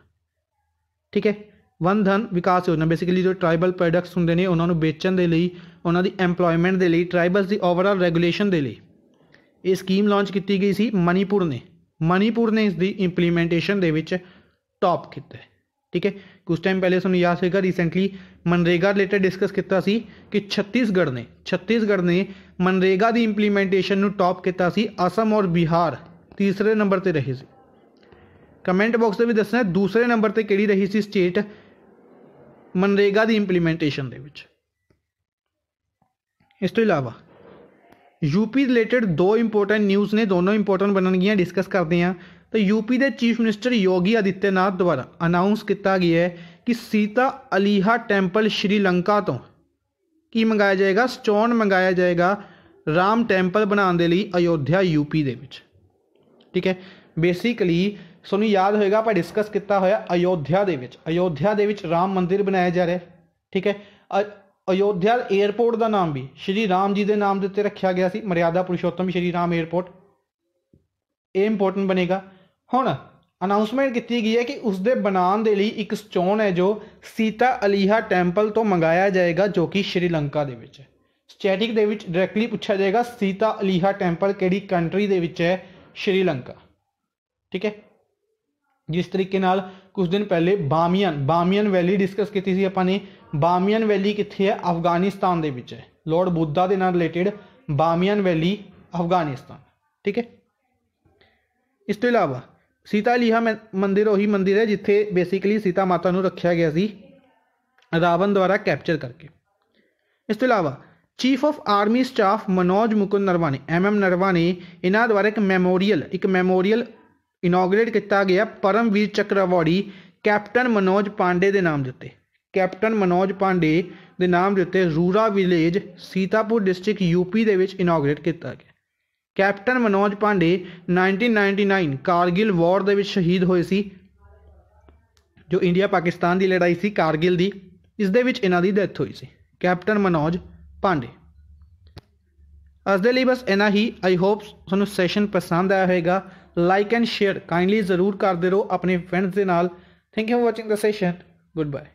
ਠੀਕ ਹੈ ਵਨ ਧਨ ਵਿਕਾਸ ਯੋਜਨਾ ਬੇਸਿਕਲੀ ਜੋ ਟ੍ਰਾਈਬਲ ਪ੍ਰੋਡਕਟਸ ਹੁੰਦੇ ਨੇ ਉਹਨਾਂ ਨੂੰ ਵੇਚਣ ਦੇ ਲਈ ਉਹਨਾਂ ਦੀ ਏਮਪਲੋਇਮੈਂਟ ਦੇ ਲਈ ਟ੍ਰਾਈਬਲਸ ਦੀ ਓਵਰਆਲ ਰੈਗੂਲੇਸ਼ਨ ਦੇ ਲਈ ਇਹ ਸਕੀਮ ਲਾਂਚ ਕੀਤੀ ਗਈ ਸੀ ਮਨੀਪੁਰ ਨੇ ਮਨੀਪੁਰ ਨੇ ਇਸ ਦੀ ਇੰਪਲੀਮੈਂਟੇਸ਼ਨ ਦੇ ਵਿੱਚ ਟੌਪ ਕੀਤਾ ਹੈ ठीक है कुछ टाइम पहले सू याद होगा रीसेंटली मनरेगा रिलेटेड डिस्कस किया कि छत्तीसगढ़ ने छत्तीसगढ़ ने मनरेगा की इंप्लीमेंटे टॉप किया असम और बिहार तीसरे नंबर पर रहे कमेंट बॉक्स में भी दसना दूसरे नंबर पर कि रही थी स्टेट मनरेगा की इंप्लीमेंटेन इस तो इलावा यूपी रिलेटड दो इंपोर्टेंट न्यूज़ ने दोनों इंपोर्टेंट बनगियाँ डिस्कस करते हैं ਤਾਂ ਯੂਪੀ ਦੇ ਚੀਫ ਮਿਨਿਸਟਰ ਯੋਗੀ ਆਦਿੱਤਿਆਨਾਥ ਦੁਆਰਾ ਅਨਾਉਂਸ ਕੀਤਾ ਗਿਆ ਹੈ ਕਿ ਸੀਤਾ ਅਲੀਹਾ ਟੈਂਪਲ ਸ਼੍ਰੀਲੰਕਾ ਤੋਂ ਕੀ ਮੰਗਾਇਆ ਜਾਏਗਾ ਸਟੋਨ ਮੰਗਾਇਆ ਜਾਏਗਾ ਰਾਮ ਟੈਂਪਲ ਬਣਾਉਣ ਦੇ ਲਈ ਅਯੋਧਿਆ ਯੂਪੀ ਦੇ ਵਿੱਚ ਠੀਕ ਹੈ ਬੇਸਿਕਲੀ ਤੁਹਾਨੂੰ ਯਾਦ ਹੋਏਗਾ ਆਪਾਂ ਡਿਸਕਸ ਕੀਤਾ ਹੋਇਆ ਅਯੋਧਿਆ ਦੇ ਵਿੱਚ ਅਯੋਧਿਆ ਦੇ ਵਿੱਚ ਰਾਮ ਮੰਦਿਰ ਬਣਾਇਆ ਜਾ ਰਿਹਾ ਠੀਕ ਹੈ ਅਯੋਧਿਆ 에ਅਰਪੋਰਟ ਦਾ ਨਾਮ ਵੀ ਸ਼੍ਰੀ ਰਾਮ ਜੀ ਦੇ ਨਾਮ ਦੇ ਉੱਤੇ ਰੱਖਿਆ ਗਿਆ ਸੀ ਮਰਿਆਦਾ ਪੁਰਸ਼ੋਤਮ ਸ਼੍ਰੀ ਰਾਮ 에ਅਰਪੋਰਟ ਇਹ ਇੰਪੋਰਟੈਂਟ ਬਣੇਗਾ ਹੁਣ ਅਨਾਉਂਸਮੈਂਟ ਕੀਤੀ ਗਈ ਹੈ ਕਿ ਉਸ ਦੇ ਬਣਾਉਣ ਦੇ ਲਈ ਇੱਕ ਸਟੋਨ ਹੈ ਜੋ ਸੀਤਾ ਅਲੀਹਾ ਟੈਂਪਲ ਤੋਂ ਮੰਗਾਇਆ ਜਾਏਗਾ ਜੋ ਕਿ ਸ਼੍ਰੀਲੰਕਾ ਦੇ ਵਿੱਚ ਹੈ ਸਟੈਟਿਕ ਦੇ ਵਿੱਚ ਡਾਇਰੈਕਟਲੀ ਪੁੱਛਿਆ ਜਾਏਗਾ ਸੀਤਾ ਅਲੀਹਾ ਟੈਂਪਲ ਕਿਹੜੀ ਕੰਟਰੀ ਦੇ ਵਿੱਚ ਹੈ ਸ਼੍ਰੀਲੰਕਾ ਠੀਕ ਹੈ ਜਿਸ ਤਰੀਕੇ ਨਾਲ ਕੁਝ ਦਿਨ ਪਹਿਲੇ ਬਾਮੀਆਂ ਬਾਮੀਆਂ ਵੈਲੀ ਡਿਸਕਸ ਕੀਤੀ ਸੀ ਆਪਾਂ ਨੇ ਬਾਮੀਆਂ ਵੈਲੀ ਕਿੱਥੇ ਹੈ ਅਫਗਾਨਿਸਤਾਨ ਦੇ ਵਿੱਚ ਹੈ ਲਾਰਡ ਬੁੱਧਾ ਦੇ ਨਾਲ ਰਿਲੇਟਡ ਬਾਮੀਆਂ ਵੈਲੀ ਅਫਗਾਨਿਸਤਾਨ ਠੀਕ ਹੈ ਇਸ ਤੋਂ ਇਲਾਵਾ ਸੀਤਾ ਲੀਹਾ ਮੰਦਿਰ ਉਹੀ ਮੰਦਿਰ ਹੈ ਜਿੱਥੇ ਬੇਸਿਕਲੀ ਸੀਤਾ ਮਾਤਾ ਨੂੰ ਰੱਖਿਆ ਗਿਆ ਸੀ ਰਾਵਣ ਦੁਆਰਾ ਕੈਪਚਰ ਕਰਕੇ ਇਸ ਤੋਂ ਇਲਾਵਾ chief of army staff Manoj Mukund M M Naravane ਇਹਨਾਂ ਦੁਆਰਾ ਇੱਕ ਮੈਮੋਰੀਅਲ ਇੱਕ ਮੈਮੋਰੀਅਲ ਇਨੋਗਰੇਟ ਕੀਤਾ ਗਿਆ ਪਰਮਵੀਰ ਚੱਕਰਵਾੜੀ ਕੈਪਟਨ ਮਨੋਜ ਪਾਂਡੇ ਦੇ ਨਾਮ ਦੇ ਕੈਪਟਨ ਮਨੋਜ ਪਾਂਡੇ ਦੇ ਨਾਮ ਦੇ ਉੱਤੇ Rura village Sitapur district UP ਦੇ ਵਿੱਚ ਇਨੋਗਰੇਟ ਕੀਤਾ ਗਿਆ ਕੈਪਟਨ ਮਨੋਜ ਪਾਂਡੇ 1999 ਕਾਰਗਿਲ ਵਾਰ ਦੇ ਵਿੱਚ ਸ਼ਹੀਦ ਹੋਏ ਸੀ ਜੋ ਇੰਡੀਆ ਪਾਕਿਸਤਾਨ ਦੀ ਲੜਾਈ ਸੀ ਕਾਰਗਿਲ ਦੀ ਇਸ ਦੇ ਵਿੱਚ ਇਹਨਾਂ ਦੀ ਡੈਥ ਹੋਈ ਸੀ ਕੈਪਟਨ ਮਨੋਜ ਪਾਂਡੇ ਅੱਜ ਦੇ ਲਈ ਬਸ ਇਨਾ ਹੀ ਆਈ ਹੋਪ ਤੁਹਾਨੂੰ ਸੈਸ਼ਨ ਪਸੰਦ ਆਇਆ ਹੋਵੇਗਾ ਲਾਈਕ ਐਂਡ ਸ਼ੇਅਰ ਕਾਈਂਡਲੀ ਜ਼ਰੂਰ ਕਰਦੇ ਰਹੋ ਆਪਣੇ ਫਰੈਂਡਸ ਦੇ ਨਾਲ thank you for watching the session good bye